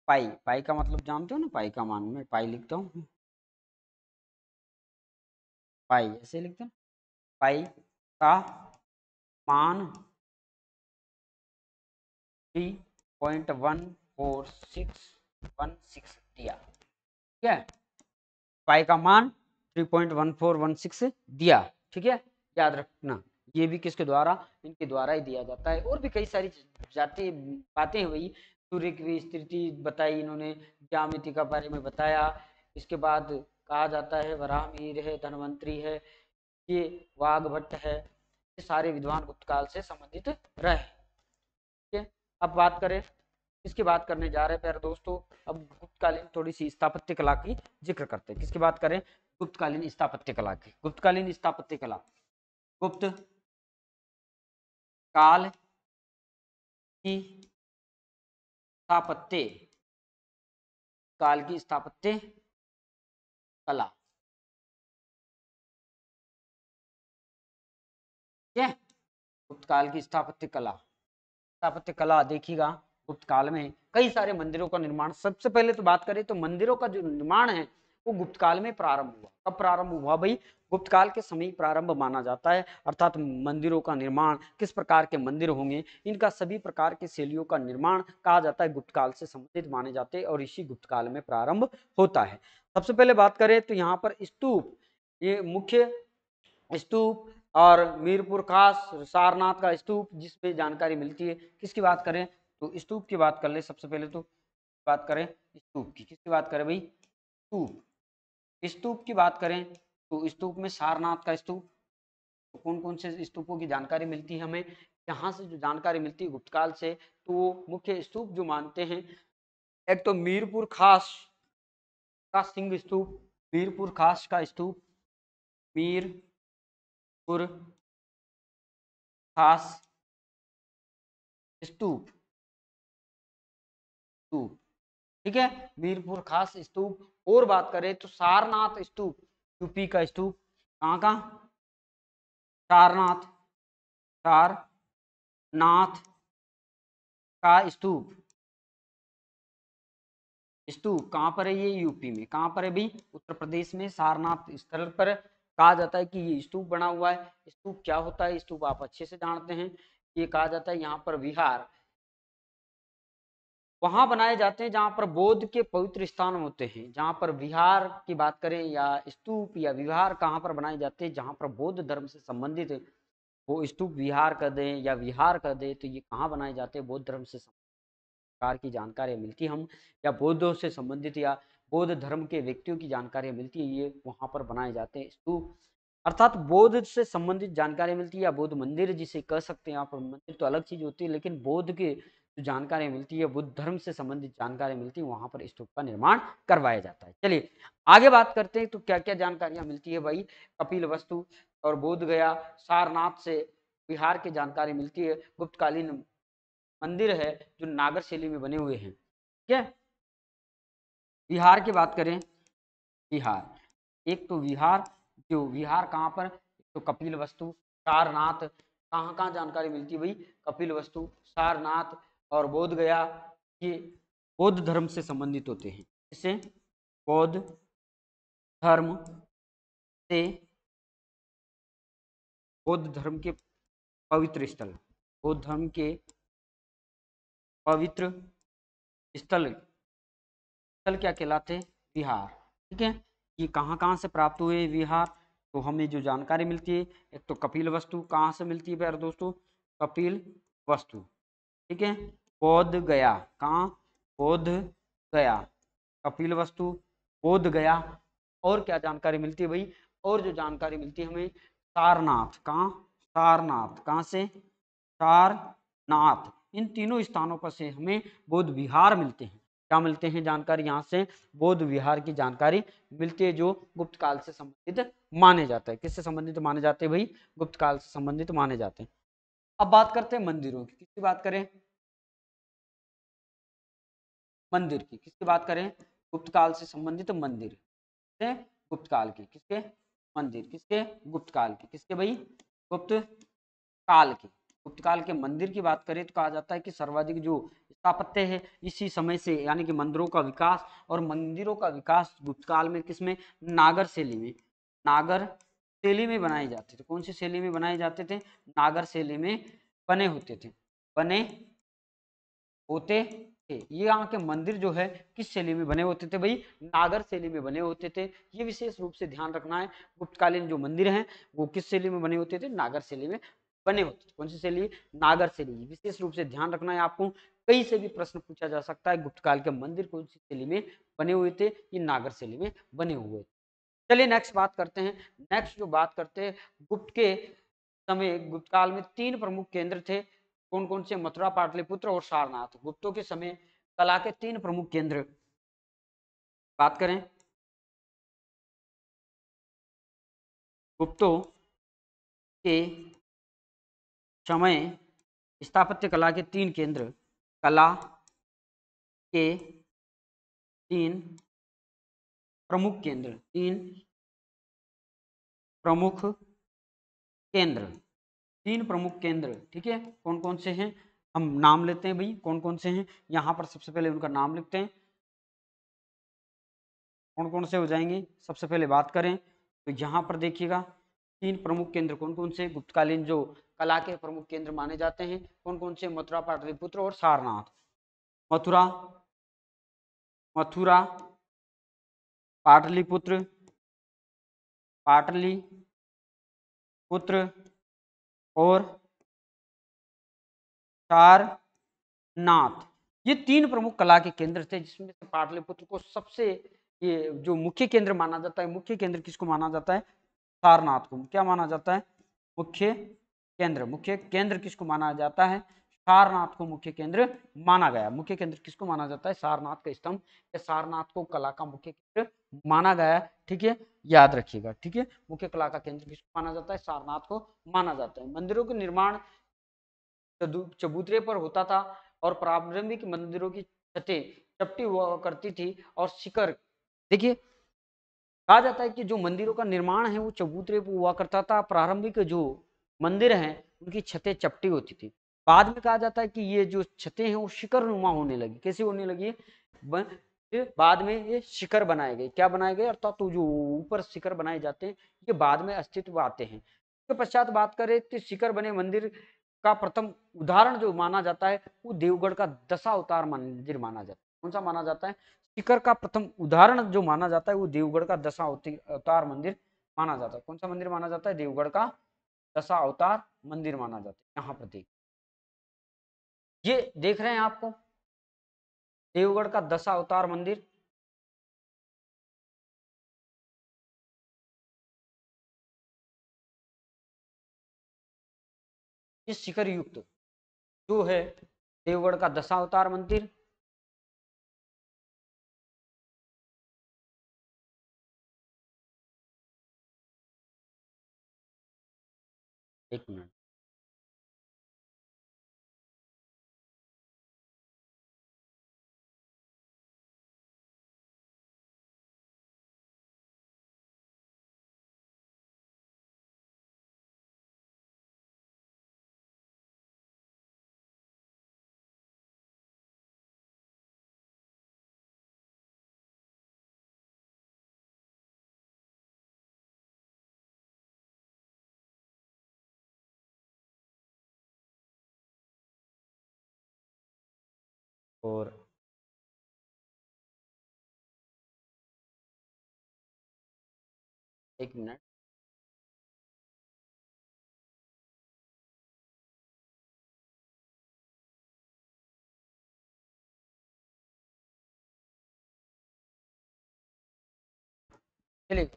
[SPEAKER 1] पाई पाई का मतलब जानते हो ना पाई का मान मैं पाई लिखता हूँ पाई ऐसे लिखते हैं पाई का मान three point one four
[SPEAKER 2] six one six दिया ठीक है पाई का मान three point one four one six दिया ठीक है याद रखना ये भी किसके द्वारा इनके द्वारा ही दिया जाता है और भी कई सारी जाती बातें हुई सूर्य की स्थिति बताई इन्होंने ज्यामिति का बारे में बताया इसके बाद कहा जाता है वराहमीर है धनवंतरी है ये वाघ भट्ट है ये सारे विद्वान गुप्त काल से संबंधित रहे ठीक है अब बात करें किसकी बात करने जा रहे हैं प्यारे दोस्तों अब गुप्तकालीन थोड़ी सी स्थापत्य कला की जिक्र करते हैं किसकी बात करें गुप्तकालीन
[SPEAKER 1] स्थापत्य कला की गुप्तकालीन स्थापत्य कला गुप्त काल की स्थापत्य काल की स्थापत्य कला ठीक गुप्त काल की स्थापत्य कला स्थापत्य कला देखिएगा गुप्त काल में कई सारे मंदिरों
[SPEAKER 2] का निर्माण सबसे पहले तो बात करें तो मंदिरों का जो निर्माण है वो गुप्त काल में प्रारंभ हुआ कब प्रारंभ हुआ भाई गुप्त काल के समय प्रारंभ माना जाता है अर्थात मंदिरों का निर्माण किस प्रकार के मंदिर होंगे इनका सभी प्रकार के शैलियों का निर्माण कहा जाता है गुप्त काल से संबंधित माने जाते हैं और इसी गुप्त काल में प्रारंभ होता है सबसे पहले बात करें तो यहाँ पर स्तूप ये मुख्य स्तूप और मीरपुर खास सारनाथ का स्तूप जिसपे जानकारी मिलती है किसकी बात करें तो स्तूप की बात कर ले सबसे पहले तो बात करें स्तूप की किसकी बात करें भाई स्तूप स्तूप की बात करें तो स्तूप में सारनाथ का स्तूप तो कौन कौन से स्तूपों की जानकारी मिलती है हमें यहाँ से जो जानकारी मिलती है गुप्तकाल से तो वो मुख्य स्तूप जो मानते हैं
[SPEAKER 1] एक तो मीरपुर खास का सिंह स्तूप मीरपुर खास का स्तूप मीरपुर खास स्तूप स्तूप ठीक है मीरपुर खास स्तूप और बात करें तो सारनाथ स्तूप यूपी का स्तूप कहाँ का सारनाथ सारनाथ का स्तूप
[SPEAKER 2] स्तूप कहाँ पर है ये यूपी में कहाँ पर है भी उत्तर प्रदेश में सारनाथ स्थल पर कहा जाता है कि ये स्तूप बना हुआ है स्तूप क्या होता है स्तूप आप अच्छे से जानते हैं ये कहा जाता है यहाँ पर विहार वहां बनाए जाते हैं जहां पर बोध के पवित्र स्थान होते हैं जहां पर विहार की बात करें या स्तूप या विहार कहाँ पर बनाए जाते हैं जहां पर बौद्ध धर्म से संबंधित वो स्तूप विहार कर दें या विहार कर दें तो ये कहाँ बनाए जाते हैं बौद्ध धर्म से प्रकार की जानकारियां मिलती हम या बौद्धों से संबंधित या बौद्ध धर्म के व्यक्तियों की जानकारियां मिलती है ये वहां पर बनाए जाते हैं स्तूप अर्थात बौद्ध से संबंधित जानकारी मिलती है या बौद्ध मंदिर जिसे कह सकते हैं यहाँ पर मंदिर तो अलग चीज होती है लेकिन बौद्ध के जो जानकारी मिलती है बुद्ध धर्म से संबंधित जानकारी मिलती है वहां पर स्तूप का निर्माण करवाया जाता है चलिए आगे बात करते हैं तो क्या क्या जानकारियां मिलती है भाई कपिल वस्तु और बोध गया सारनाथ से बिहार की जानकारी मिलती है गुप्तकालीन मंदिर है जो नागर शैली में बने हुए हैं ठीक है बिहार की बात करें बिहार एक तो बिहार जो बिहार कहाँ पर तो कपिल वस्तु सारनाथ कहाँ कहाँ जानकारी मिलती है भाई कपिल वस्तु सारनाथ और बोध गया ये बौद्ध
[SPEAKER 1] धर्म से संबंधित होते हैं इसे बौद्ध धर्म से बौद्ध धर्म के पवित्र स्थल बौद्ध धर्म के पवित्र स्थल
[SPEAKER 2] स्थल क्या कहलाते विहार ठीक है ये कहाँ कहाँ से प्राप्त हुए विहार तो हमें जो जानकारी मिलती है एक तो कपिल वस्तु कहाँ से मिलती है प्यार दोस्तों कपिल वस्तु ठीक है बोध गया कहाँ बोध गया कपिल वस्तु बोध गया और क्या जानकारी मिलती है भाई और जो जानकारी मिलती है हमें सारनाथ कहाँ सारनाथ कहाँ से सारनाथ इन तीनों स्थानों पर से हमें बोध विहार मिलते हैं क्या मिलते हैं जानकारी यहाँ से बोध विहार की जानकारी मिलती है जो गुप्त काल से संबंधित माने जाते हैं किससे संबंधित माने जाते हैं भाई गुप्त काल से संबंधित माने जाते हैं अब बात करते हैं मंदिरों की किसकी बात करें मंदिर की किसकी बात करें गुप्त काल से संबंधित मंदिर गुप्त काल की किसके मंदिर किसके गुप्त काल की किसके भाई गुप्त काल की गुप्त काल के मंदिर की बात करें तो कहा जाता है कि सर्वाधिक जो स्थापत्य है इसी समय से यानी कि मंदिरों का विकास और मंदिरों का विकास गुप्त काल में किसमें नागर शैली में नागर शैली में बनाए जाते थे कौन सी शैली में बनाए जाते थे नागर शैली में बने होते थे बने होते थे ये यहाँ के मंदिर जो है किस शैली में बने होते थे भाई नागर शैली में बने होते थे ये विशेष रूप से ध्यान रखना है गुप्तकालीन जो मंदिर हैं वो किस शैली में बने होते थे नागर शैली में बने होते थे कौन सी शैली नागर शैली विशेष रूप से ध्यान रखना है आपको कहीं से भी प्रश्न पूछा जा सकता है गुप्तकाल के मंदिर कौन सी शैली में बने हुए थे ये नागर शैली में बने हुए थे चलिए नेक्स्ट बात करते हैं नेक्स्ट जो बात करते हैं गुप्त के समय गुप्त काल में तीन प्रमुख केंद्र थे कौन कौन से मथुरा पाटलिपुत्र और सारनाथ गुप्तों के समय कला के तीन प्रमुख
[SPEAKER 1] केंद्र बात करें गुप्तों के समय स्थापत्य कला के तीन केंद्र कला के तीन प्रमुख केंद्र तीन प्रमुख केंद्र तीन प्रमुख केंद्र ठीक
[SPEAKER 2] है कौन कौन से हैं हम नाम लेते हैं भाई कौन कौन से हैं यहाँ पर सबसे पहले उनका नाम लिखते हैं कौन कौन से हो जाएंगे सबसे पहले बात करें तो यहाँ पर देखिएगा तीन प्रमुख केंद्र कौन कौन से गुप्तकालीन जो कला के प्रमुख केंद्र माने जाते हैं कौन कौन से मथुरा पाटलिपुत्र और
[SPEAKER 1] सारनाथ मथुरा मथुरा पाटलिपुत्र पाटली पुत्र और नाथ ये तीन प्रमुख कला के केंद्र थे
[SPEAKER 2] जिसमें से पाटलिपुत्र को सबसे ये जो मुख्य केंद्र माना जाता है मुख्य केंद्र किसको माना जाता है सारनाथ को क्या माना जाता है मुख्य केंद्र मुख्य केंद्र किसको माना जाता है सारनाथ को मुख्य केंद्र माना गया मुख्य केंद्र किसको माना जाता है सारनाथ का स्तंभ या सारनाथ को कला का मुख्य केंद्र माना गया ठीक है याद रखिएगा ठीक है मुख्य कला का केंद्र किसको माना जाता है सारनाथ को माना जाता है मंदिरों का निर्माण चबूतरे पर होता था और प्रारंभिक मंदिरों की छतें चपटी हुआ करती थी और शिखर देखिए कहा जाता है कि जो मंदिरों का निर्माण है वो चबूतरे पर हुआ करता था प्रारंभिक जो मंदिर हैं उनकी छतें चपटी होती थी बाद में कहा जाता है कि ये जो छतें हैं वो शिखर नुमा होने लगी कैसे होने लगी बाद में ये शिखर बनाए गए क्या बनाए गए अर्थात तो जो ऊपर शिखर बनाए जाते हैं ये बाद में अस्तित्व आते हैं तो पश्चात बात करें तो शिखर बने मंदिर का प्रथम उदाहरण जो माना जाता है वो देवगढ़ का दशा अवतार मंदिर माना जाता है कौन सा माना जाता है शिखर का प्रथम उदाहरण जो माना जाता है वो देवगढ़ का दशा अवतार मंदिर माना जाता है कौन सा मंदिर माना जाता है देवगढ़ का दशा अवतार मंदिर माना जाता है यहाँ पर देख
[SPEAKER 1] ये देख रहे हैं आपको देवगढ़ का दशा अवतार मंदिर ये शिखर युक्त जो है देवगढ़ का दशा अवतार मंदिर एक मिनट और एक मिनट चलिए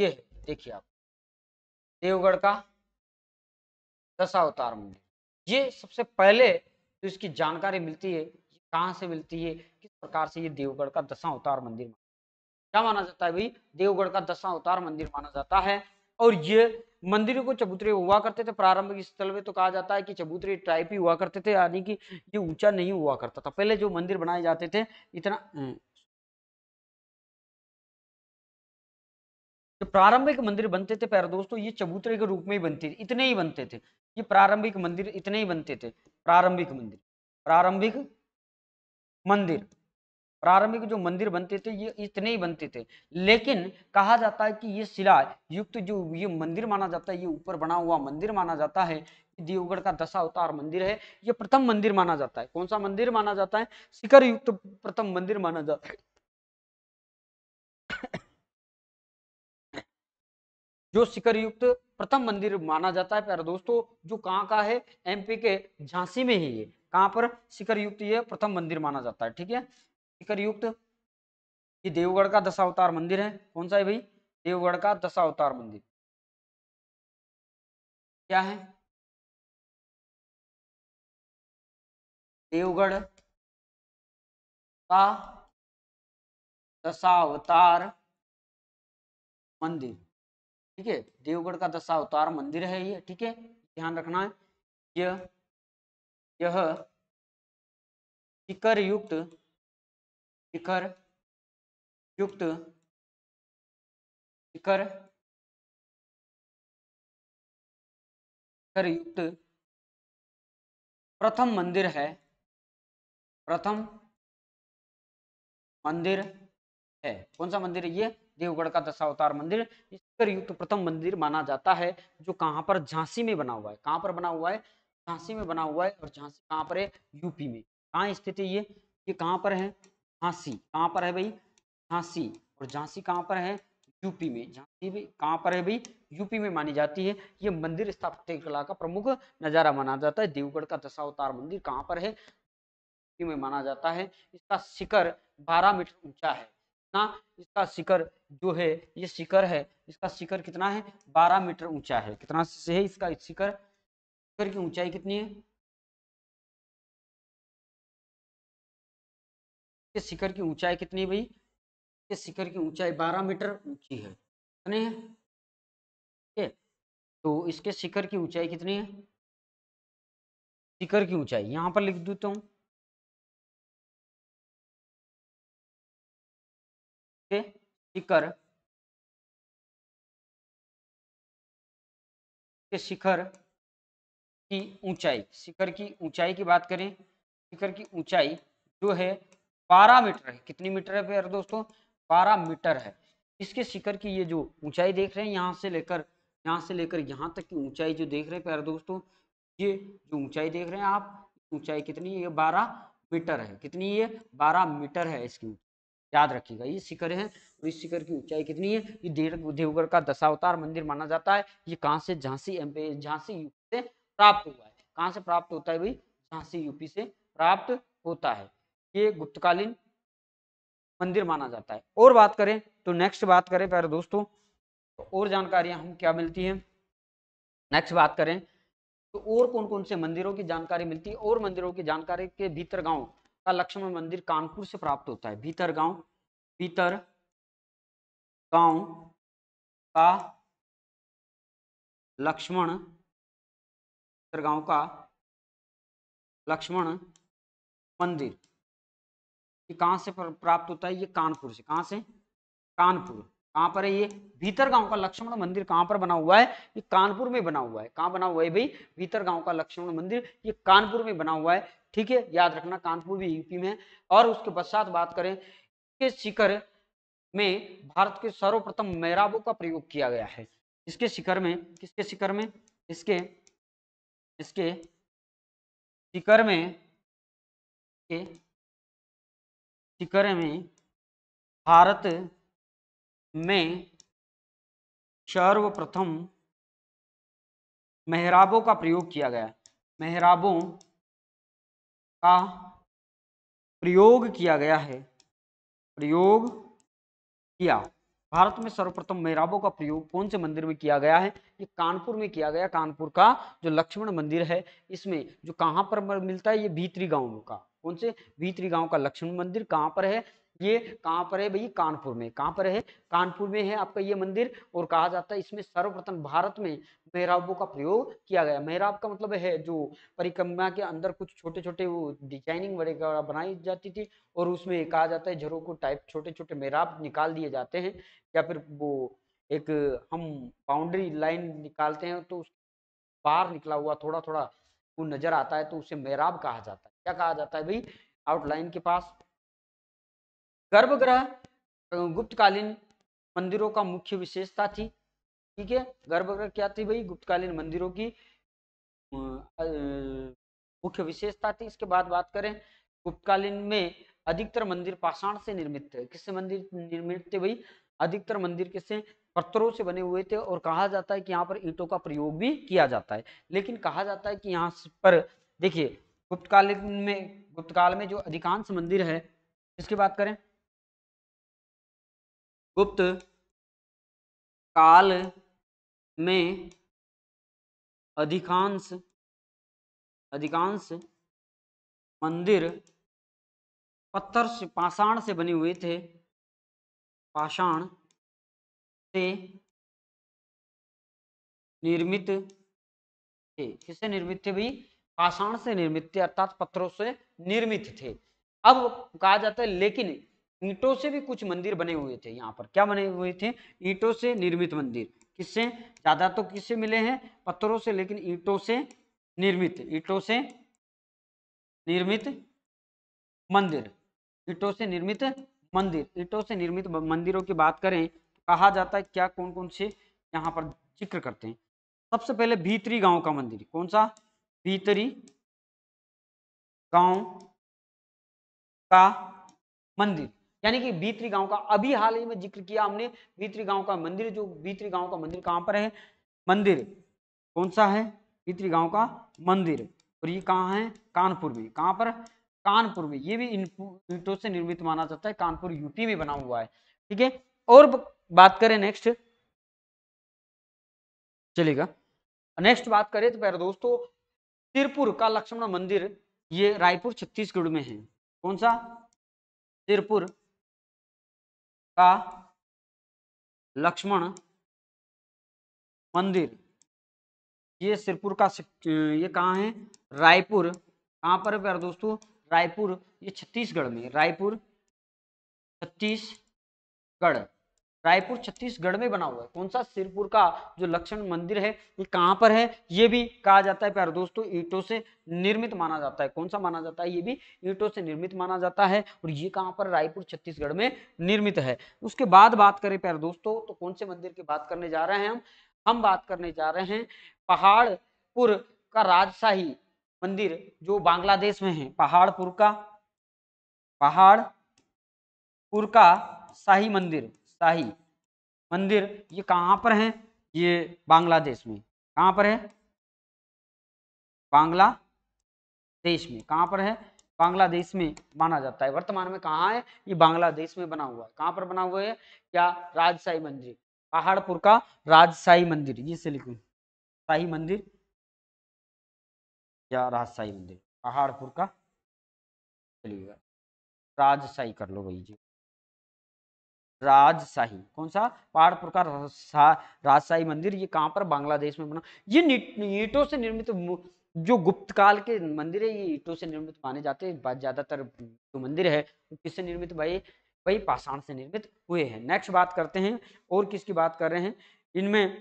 [SPEAKER 1] ये देखिए आप देवगढ़ का दशावतार मंदिर ये सबसे पहले
[SPEAKER 2] तो इसकी जानकारी मिलती है कहाँ से मिलती है किस प्रकार से ये देवगढ़ का दशा अवतार मंदिर क्या माना जाता है भाई देवगढ़ का दशा अवतार मंदिर माना जाता है और ये मंदिरों को चबूतरे हुआ करते थे प्रारंभिक स्थल में तो कहा जाता है कि चबूतरे टाइप ही हुआ करते थे यानी कि ये ऊंचा नहीं हुआ करता था पहले जो मंदिर बनाए जाते थे इतना हम्म, जो प्रारंभिक मंदिर बनते थे प्यारे दोस्तों ये चबूतरे के रूप में ही बनते थे इतने ही बनते थे ये प्रारंभिक मंदिर इतने ही बनते थे प्रारंभिक मंदिर प्रारंभिक मंदिर प्रारंभिक जो मंदिर बनते थे ये इतने ही बनते थे लेकिन कहा जाता है कि ये शिला युक्त जो ये मंदिर माना जाता है ये ऊपर बना हुआ मंदिर माना जाता है देवगढ़ का दशा अवतार मंदिर है ये प्रथम मंदिर माना जाता है कौन सा मंदिर माना जाता है शिखर युक्त प्रथम मंदिर माना जाता है जो शिखर युक्त प्रथम मंदिर माना जाता है प्यारे दोस्तों जो कहाँ का है एमपी के झांसी में ही है कहाँ पर शिखर युक्त ये प्रथम मंदिर माना जाता है ठीक है शिखर युक्त
[SPEAKER 1] ये देवगढ़ का दशावतार मंदिर है कौन सा है भाई देवगढ़ का दशावतार मंदिर क्या है देवगढ़ का दशावतार मंदिर ठीक है देवगढ़ का दशा अवतार मंदिर है ये ठीक है ध्यान रखना है यह यह शिखर युक्त शिखर युक्त शिखर शिखर युक्त प्रथम मंदिर है प्रथम मंदिर
[SPEAKER 2] है कौन सा मंदिर है ये देवगढ़ का दशावतार मंदिर इसकर युक्त प्रथम मंदिर माना जाता है जो कहाँ पर झांसी में बना हुआ है कहाँ पर बना हुआ है झांसी में बना हुआ है और झांसी कहाँ पर है यूपी में कहा स्थित है ये ये कहाँ पर है झांसी कहाँ पर है भाई झांसी और झांसी कहाँ पर है यूपी में झांसी भी कहाँ पर है भाई यूपी में मानी जाती है ये मंदिर स्थापित कला का प्रमुख नजारा माना जाता है देवगढ़ का दशावतार मंदिर कहाँ पर है यूपी में माना जाता है इसका शिखर 12 मीटर ऊंचा है ना इसका शिखर जो है ये शिखर है इसका शिखर कितना है बारह मीटर
[SPEAKER 1] ऊंचा है कितना से है इसका शिखर शिखर की ऊंचाई कितनी है शिखर की ऊंचाई कितनी भाई ये शिखर की ऊंचाई बारह मीटर ऊंची है कितनी है है तो इसके शिखर की ऊंचाई कितनी है शिखर की ऊंचाई यहाँ पर लिख देता हूँ शिखर के शिखर की ऊंचाई शिखर की ऊंचाई की बात
[SPEAKER 2] करें शिखर की ऊंचाई जो है 12 मीटर है कितनी मीटर है प्यार दोस्तों 12 मीटर है इसके शिखर की ये जो ऊंचाई देख रहे हैं यहाँ से लेकर यहाँ से लेकर यहाँ तक की ऊंचाई जो देख रहे हैं प्यारे दोस्तों ये जो ऊंचाई देख रहे हैं आप ऊंचाई कितनी है ये 12 मीटर है कितनी ये 12 मीटर है इसकी याद रखिएगा ये शिखर है और इस शिखर की ऊंचाई कितनी है ये देव देवघर का दशावतार मंदिर माना जाता है ये कहाँ से झांसी झांसी यूपी से प्राप्त हुआ है कहाँ से प्राप्त होता है भाई झांसी यूपी से प्राप्त होता है ये गुप्तकालीन मंदिर माना जाता है और बात करें तो नेक्स्ट बात करें प्यारे दोस्तों तो और जानकारियां हम क्या मिलती है नेक्स्ट बात करें तो और कौन कौन से मंदिरों की जानकारी मिलती है और मंदिरों की जानकारी के भीतर गांव का लक्ष्मण मंदिर कानपुर से प्राप्त होता है भीतर गांव भीतर
[SPEAKER 1] गांव का लक्ष्मण भीतर गांव का लक्ष्मण मंदिर ये कहाँ से प्राप्त होता है ये कानपुर से कहा
[SPEAKER 2] से कानपुर कहां पर है ये भीतर गांव का लक्ष्मण मंदिर कहां पर बना हुआ है ये कानपुर में बना हुआ है कहां बना हुआ है भाई भीतर गांव का लक्ष्मण मंदिर ये कानपुर में बना हुआ है ठीक है याद रखना कानपुर भी यूपी में और उसके पश्चात बात करें इसके शिखर में भारत के सर्वप्रथम मैराबो का प्रयोग किया गया है इसके शिखर में
[SPEAKER 1] किसके शिखर में इसके इसके शिखर में के शिखर में भारत में सर्वप्रथम मेहराबों का प्रयोग किया गया मेहराबों का प्रयोग किया गया है प्रयोग
[SPEAKER 2] किया भारत में सर्वप्रथम मेहराबों का प्रयोग कौन से मंदिर में किया गया है ये कानपुर में किया गया कानपुर का जो लक्ष्मण मंदिर है इसमें जो कहाँ पर मिलता है ये भीतरी गांव का कौन से भीतरी गांव का लक्ष्मण मंदिर कहाँ पर है ये कहाँ पर है भैया कानपुर में कहाँ पर है कानपुर में है आपका ये मंदिर और कहा जाता है इसमें सर्वप्रथम भारत में मेहराबों का प्रयोग किया गया मेहराब का मतलब है जो परिक्रमा के अंदर कुछ छोटे छोटे वो डिजाइनिंग वगैरह बनाई जाती थी और उसमें कहा जाता है झरों को टाइप छोटे छोटे मेहराब निकाल दिए जाते हैं या फिर वो एक हम बाउंड्री लाइन निकालते हैं तो उस बाहर निकला हुआ थोड़ा थोड़ा वो नजर आता है तो उसे मेहराब कहा जाता है क्या कहा जाता है भाई आउटलाइन के पास गर्भगृह गुप्तकालीन मंदिरों का मुख्य विशेषता थी ठीक है गर्भगृह क्या थी भाई गुप्तकालीन मंदिरों की मुख्य विशेषता थी इसके बाद बात करें गुप्तकालीन में अधिकतर मंदिर पाषाण से निर्मित थे किससे मंदिर निर्मित थे भाई अधिकतर मंदिर किससे पत्थरों से बने हुए थे और कहा जाता है कि यहाँ पर ईंटों का प्रयोग भी किया जाता है लेकिन कहा जाता है कि यहाँ पर देखिए गुप्तकालीन में गुप्तकाल में जो अधिकांश मंदिर है इसकी बात करें
[SPEAKER 1] गुप्त काल में अधिकांश अधिकांश मंदिर पत्थर से पाषाण से बने हुए थे पाषाण से निर्मित थे किससे निर्मित थे भाई पाषाण से निर्मित थे अर्थात पत्थरों
[SPEAKER 2] से निर्मित थे अब कहा जाता है लेकिन ईटों से भी कुछ मंदिर बने हुए थे यहाँ पर क्या बने हुए थे ईंटों से निर्मित मंदिर किससे ज़्यादा तो किससे मिले हैं पत्थरों से लेकिन ईटों से निर्मित ईटों से निर्मित मंदिर ईटों से निर्मित मंदिर ईंटों से निर्मित मंदिरों की बात करें तो कहा जाता है क्या कौन कौन से यहाँ पर जिक्र करते हैं सबसे पहले भीतरी गांव का मंदिर कौन सा भीतरी गांव का मंदिर यानी कि बीतरी गांव का अभी हाल ही में जिक्र किया हमने बीतरी गांव का मंदिर जो बीतरी गांव का मंदिर कहाँ पर है मंदिर कौन सा है बीतरी गांव का मंदिर और ये कहाँ है कानपुर में कहाँ पर कानपुर में ये भी ईंटों से निर्मित माना जाता है कानपुर यूपी में बना हुआ है ठीक है और बात करें नेक्स्ट चलेगा नेक्स्ट बात करें तो प्यारे दोस्तों तिरपुर का लक्ष्मण मंदिर ये
[SPEAKER 1] रायपुर छत्तीसगढ़ में है कौन सा तिरपुर का लक्ष्मण मंदिर
[SPEAKER 2] ये सिरपुर का ये कहाँ है रायपुर कहाँ पर है प्यार दोस्तों रायपुर ये छत्तीसगढ़ में रायपुर छत्तीसगढ़ रायपुर छत्तीसगढ़ में बना हुआ है कौन सा सिरपुर का जो लक्ष्मण मंदिर है ये कहाँ पर है ये भी कहा जाता है प्यारे दोस्तों ईटों से निर्मित माना जाता है कौन सा माना जाता है ये भी ईटों से निर्मित माना जाता है और ये कहाँ पर रायपुर छत्तीसगढ़ में निर्मित है उसके बाद बात करें प्यारे दोस्तों तो कौन से मंदिर की बात करने जा रहे हैं हम हम बात करने जा रहे हैं पहाड़पुर का राजशाही मंदिर जो बांग्लादेश में है पहाड़पुर का पहाड़पुर का शाही मंदिर शाही मंदिर ये कहाँ पर है ये बांग्लादेश में कहाँ पर है देश में कहाँ पर है बांग्लादेश में माना जाता है वर्तमान में कहाँ है ये बांग्लादेश में बना हुआ है कहाँ पर बना हुआ है क्या राजशाही मंदिर पहाड़पुर का राजशाही मंदिर ये से शाही
[SPEAKER 1] मंदिर या राजशाही मंदिर पहाड़पुर का चलिएगा राजशाही कर लो भाई जी
[SPEAKER 2] राजशाही कौन सा पहाड़पुर का राजशाही मंदिर ये कहाँ पर बांग्लादेश में बना ये ईटों से निर्मित जो गुप्त काल के मंदिर है ये ईटों से निर्मित माने जाते हैं ज्यादातर जो मंदिर है वो किससे निर्मित भाई भाई पाषाण से निर्मित हुए हैं नेक्स्ट बात करते हैं और किसकी बात कर रहे हैं इनमें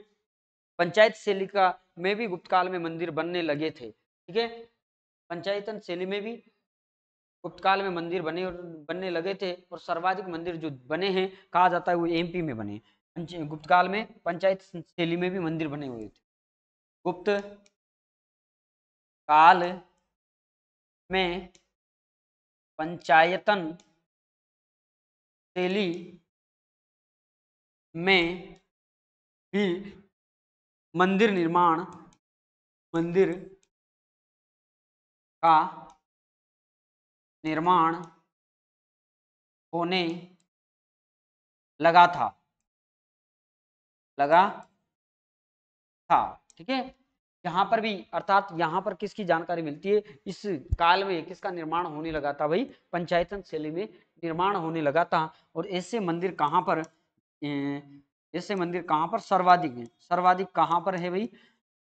[SPEAKER 2] पंचायत शैली का में भी गुप्त काल में मंदिर बनने लगे थे ठीक है पंचायतन शैली में भी गुप्त काल में मंदिर बने और बनने लगे थे और सर्वाधिक मंदिर जो बने हैं कहा जाता है वो एमपी में बने गुप्त काल में पंचायत शैली में भी मंदिर बने हुए थे
[SPEAKER 1] गुप्त काल में पंचायतन शैली में भी मंदिर निर्माण मंदिर का निर्माण होने लगा था लगा था
[SPEAKER 2] ठीक है यहां पर भी अर्थात यहां पर किसकी जानकारी मिलती है इस काल में किसका निर्माण होने लगा था भाई पंचायतन शैली में निर्माण होने लगा था और ऐसे मंदिर कहाँ पर ऐसे मंदिर कहां पर सर्वाधिक है सर्वाधिक कहां पर है भाई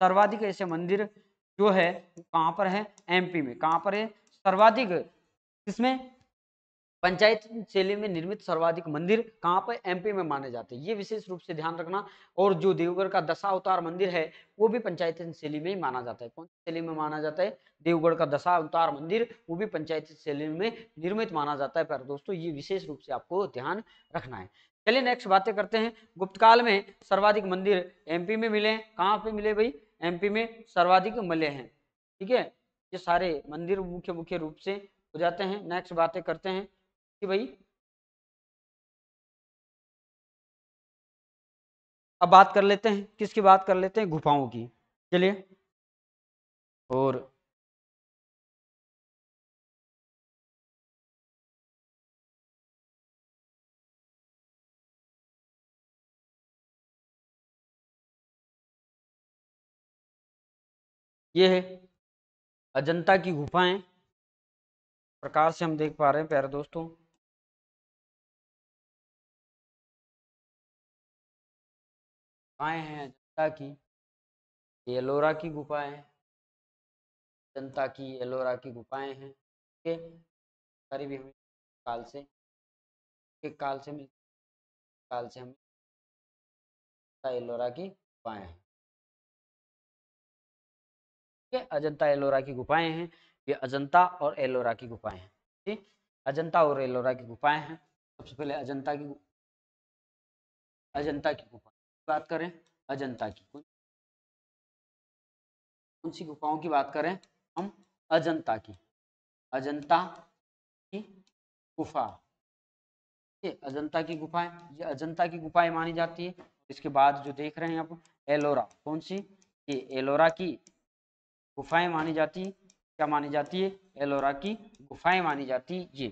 [SPEAKER 2] सर्वाधिक ऐसे मंदिर जो है कहां पर है एमपी में कहां पर है सर्वाधिक किसमें पंचायत शैली में निर्मित सर्वाधिक मंदिर कहाँ पर एमपी में माने जाते हैं ये विशेष रूप से ध्यान रखना और जो देवगढ़ का अवतार मंदिर है वो भी पंचायत शैली में ही माना जाता है कौन सी शैली में माना जाता है देवगढ़ का अवतार मंदिर वो भी पंचायत शैली में निर्मित माना जाता है पर दोस्तों ये विशेष रूप से आपको ध्यान रखना है चलिए नेक्स्ट बातें करते हैं गुप्तकाल में सर्वाधिक मंदिर एम में मिले हैं कहाँ पे मिले भाई एम में सर्वाधिक मिले हैं ठीक है ये सारे मंदिर मुख्य मुख्य रूप से हो जाते हैं नेक्स्ट बातें करते हैं कि भाई
[SPEAKER 1] अब बात कर लेते हैं किसकी बात कर लेते हैं गुफाओं की चलिए और ये है अजंता की गुफाएं प्रकार से हम देख पा रहे हैं प्यारे दोस्तों गुफाएं हैं जनता की एलोरा की गुफाएं जनता की एलोरा की गुफाएं हैं के करीब हमें काल से के काल से मिल काल से हमें एलोरा की गुफाएं हैं अजंता एलोरा की गुफाएं हैं ये अजंता और
[SPEAKER 2] एलोरा की गुफाएं हैं ठीक अजंता और एलोरा की गुफाएं हैं सबसे पहले अजंता की
[SPEAKER 1] अजंता की गुफा बात करें अजंता की कौन सी गुफाओं की बात करें हम अजंता की अजंता की गुफा ये अजंता की गुफाएं
[SPEAKER 2] ये अजंता की गुफाएं मानी जाती है इसके बाद जो देख रहे हैं आप एलोरा कौन सी ये एलोरा की गुफाएं मानी जाती है क्या मानी जाती है एलोरा की गुफाएं मानी जाती है ये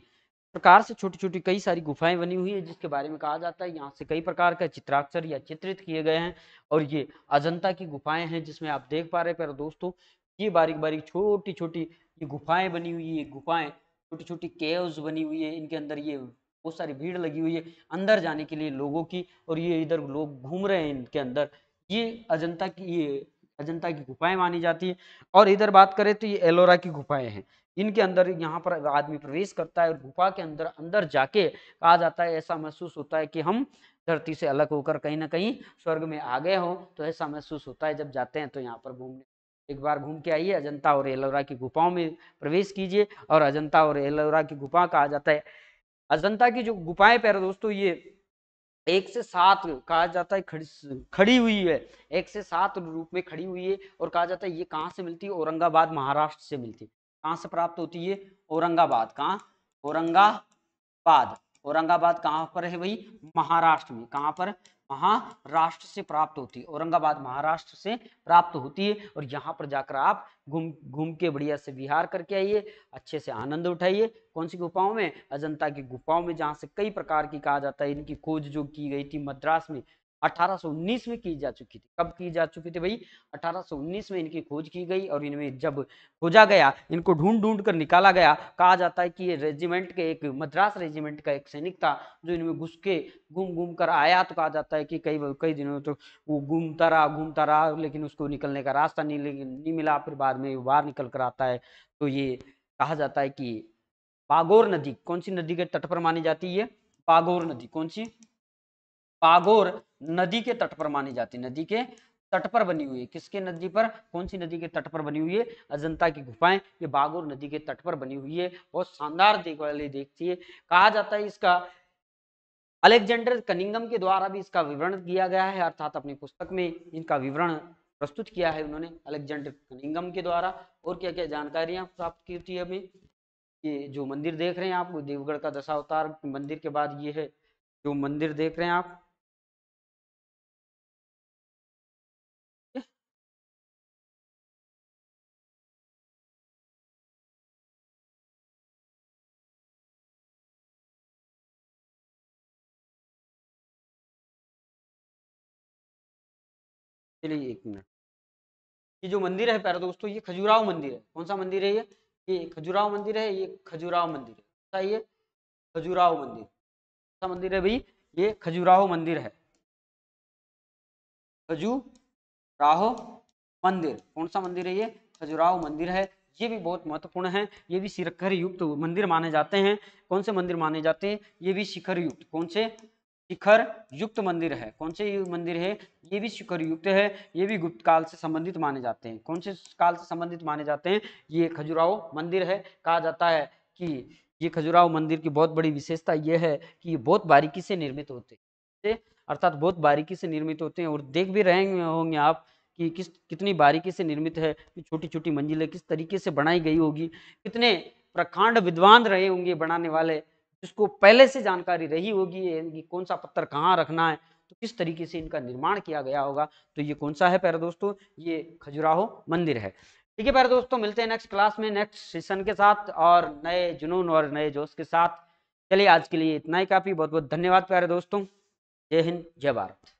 [SPEAKER 2] प्रकार से छोटी छोटी कई सारी गुफाएं बनी हुई है जिसके बारे में कहा जाता है यहाँ से कई प्रकार का चित्राक्षर या चित्रित किए गए हैं और ये अजंता की गुफाएं हैं जिसमें आप देख पा रहे हैं पर दोस्तों ये बारीक बारीक छोटी छोटी ये गुफाएं बनी हुई है गुफाएं छोटी छोटी केव्स बनी हुई है इनके अंदर ये बहुत सारी भीड़ लगी हुई है अंदर जाने के लिए लोगों की और ये इधर लोग घूम रहे हैं इनके अंदर ये अजंता की ये अजंता की गुफाएं मानी जाती है और इधर बात करें तो ये एलोरा की गुफाएं हैं इनके अंदर यहाँ पर आदमी प्रवेश करता है और गुफा के अंदर अंदर जाके कहा जाता है ऐसा महसूस होता है कि हम धरती से अलग होकर कहीं ना कहीं स्वर्ग में आ गए हो तो ऐसा महसूस होता है जब जाते हैं तो यहाँ पर घूमने एक बार घूम के आइए अजंता और एलोरा की गुफाओं में प्रवेश कीजिए और अजंता और एलोरा की गुफा कहा जाता है अजंता की जो गुफाएं पैर दोस्तों ये एक से सात कहा जाता है खड़ी खड़ी हुई है एक से सात रूप में खड़ी हुई है और कहा जाता है ये कहाँ से मिलती है औरंगाबाद महाराष्ट्र से मिलती है कहाँ से प्राप्त होती है औरंगाबाद कहाँ औरंगाबाद औरंगाबाद कहाँ पर है भाई महाराष्ट्र में कहाँ पर महाराष्ट्र से प्राप्त होती है औरंगाबाद महाराष्ट्र से प्राप्त होती है और यहाँ पर जाकर आप घूम घूम के बढ़िया से विहार करके आइए अच्छे से आनंद उठाइए कौन सी गुफाओं में अजंता की गुफाओं में जहाँ से कई प्रकार की कहा जाता है इनकी खोज जो की गई थी मद्रास में 1819 में की जा चुकी थी कब की जा चुकी थी भाई 1819 में इनकी खोज की गई और इनमें जब खोजा गया इनको ढूंढ ढूंढ कर निकाला गया कहा जाता है कि ये रेजिमेंट के एक मद्रास रेजिमेंट का एक सैनिक था जो इनमें घुस के घूम घूम कर आया तो कहा जाता है कि कई कई दिनों तो वो घूमता रहा घूमता रहा लेकिन उसको निकलने का रास्ता नहीं नहीं मिला फिर बाद में बाहर निकल कर आता है तो ये कहा जाता है कि बागोर नदी कौन सी नदी के तट पर मानी जाती है बागोर नदी कौन सी पागोर नदी के तट पर मानी जाती है नदी के तट पर बनी हुई है किसके नदी पर कौन सी नदी के तट पर बनी हुई है अजंता की गुफाएं ये बागोर नदी के तट पर बनी हुई है बहुत शानदार देख वाले देखती है कहा जाता है इसका अलेक्जेंडर कनिंगम के द्वारा भी इसका विवरण किया गया है अर्थात अपनी पुस्तक में इनका विवरण प्रस्तुत किया है उन्होंने अलेक्जेंडर कनिंगम के द्वारा और क्या क्या जानकारियां प्राप्त की थी हमें ये जो मंदिर देख रहे हैं आप देवगढ़ का दशावतार मंदिर के बाद ये है जो मंदिर
[SPEAKER 1] देख रहे हैं आप चलिए एक मिनट ये जो मंदिर है प्यारे दोस्तों ये खजुराव मंदिर है कौन सा मंदिर है ये ये खजुराव मंदिर है ये
[SPEAKER 2] खजुराव मंदिर है ये खजुराव मंदिर कौन सा मंदिर है भाई ये खजुराहो मंदिर है खजुराहो मंदिर कौन सा मंदिर है ये खजुराव मंदिर है ये भी बहुत महत्वपूर्ण है ये भी शिखर युक्त मंदिर माने जाते हैं कौन से मंदिर माने जाते हैं ये भी शिखर युक्त कौन से शिखर युक्त मंदिर है कौन से मंदिर है ये भी शिखर युक्त है ये भी गुप्त काल से संबंधित माने जाते हैं कौन से काल से संबंधित माने जाते हैं ये खजुराहो मंदिर है कहा जाता है कि ये खजुराहो मंदिर की बहुत बड़ी विशेषता यह है कि ये बहुत बारीकी से निर्मित होते हैं अर्थात बहुत बारीकी से निर्मित होते हैं और देख भी रहे होंगे आप कि किस कितनी बारीकी से निर्मित है कि छोटी छोटी मंजिलें किस तरीके से बनाई गई होगी कितने प्रखंड विद्वान रहे होंगे बनाने वाले जिसको पहले से जानकारी रही होगी कि कौन सा पत्थर कहाँ रखना है तो किस तरीके से इनका निर्माण किया गया होगा तो ये कौन सा है प्यारे दोस्तों ये खजुराहो मंदिर है ठीक है प्यारे दोस्तों मिलते हैं नेक्स्ट क्लास में नेक्स्ट सेशन के साथ और नए जुनून और नए जोश के साथ चलिए आज के लिए इतना ही काफ़ी बहुत बहुत धन्यवाद प्यारे दोस्तों जय हिंद जय भारत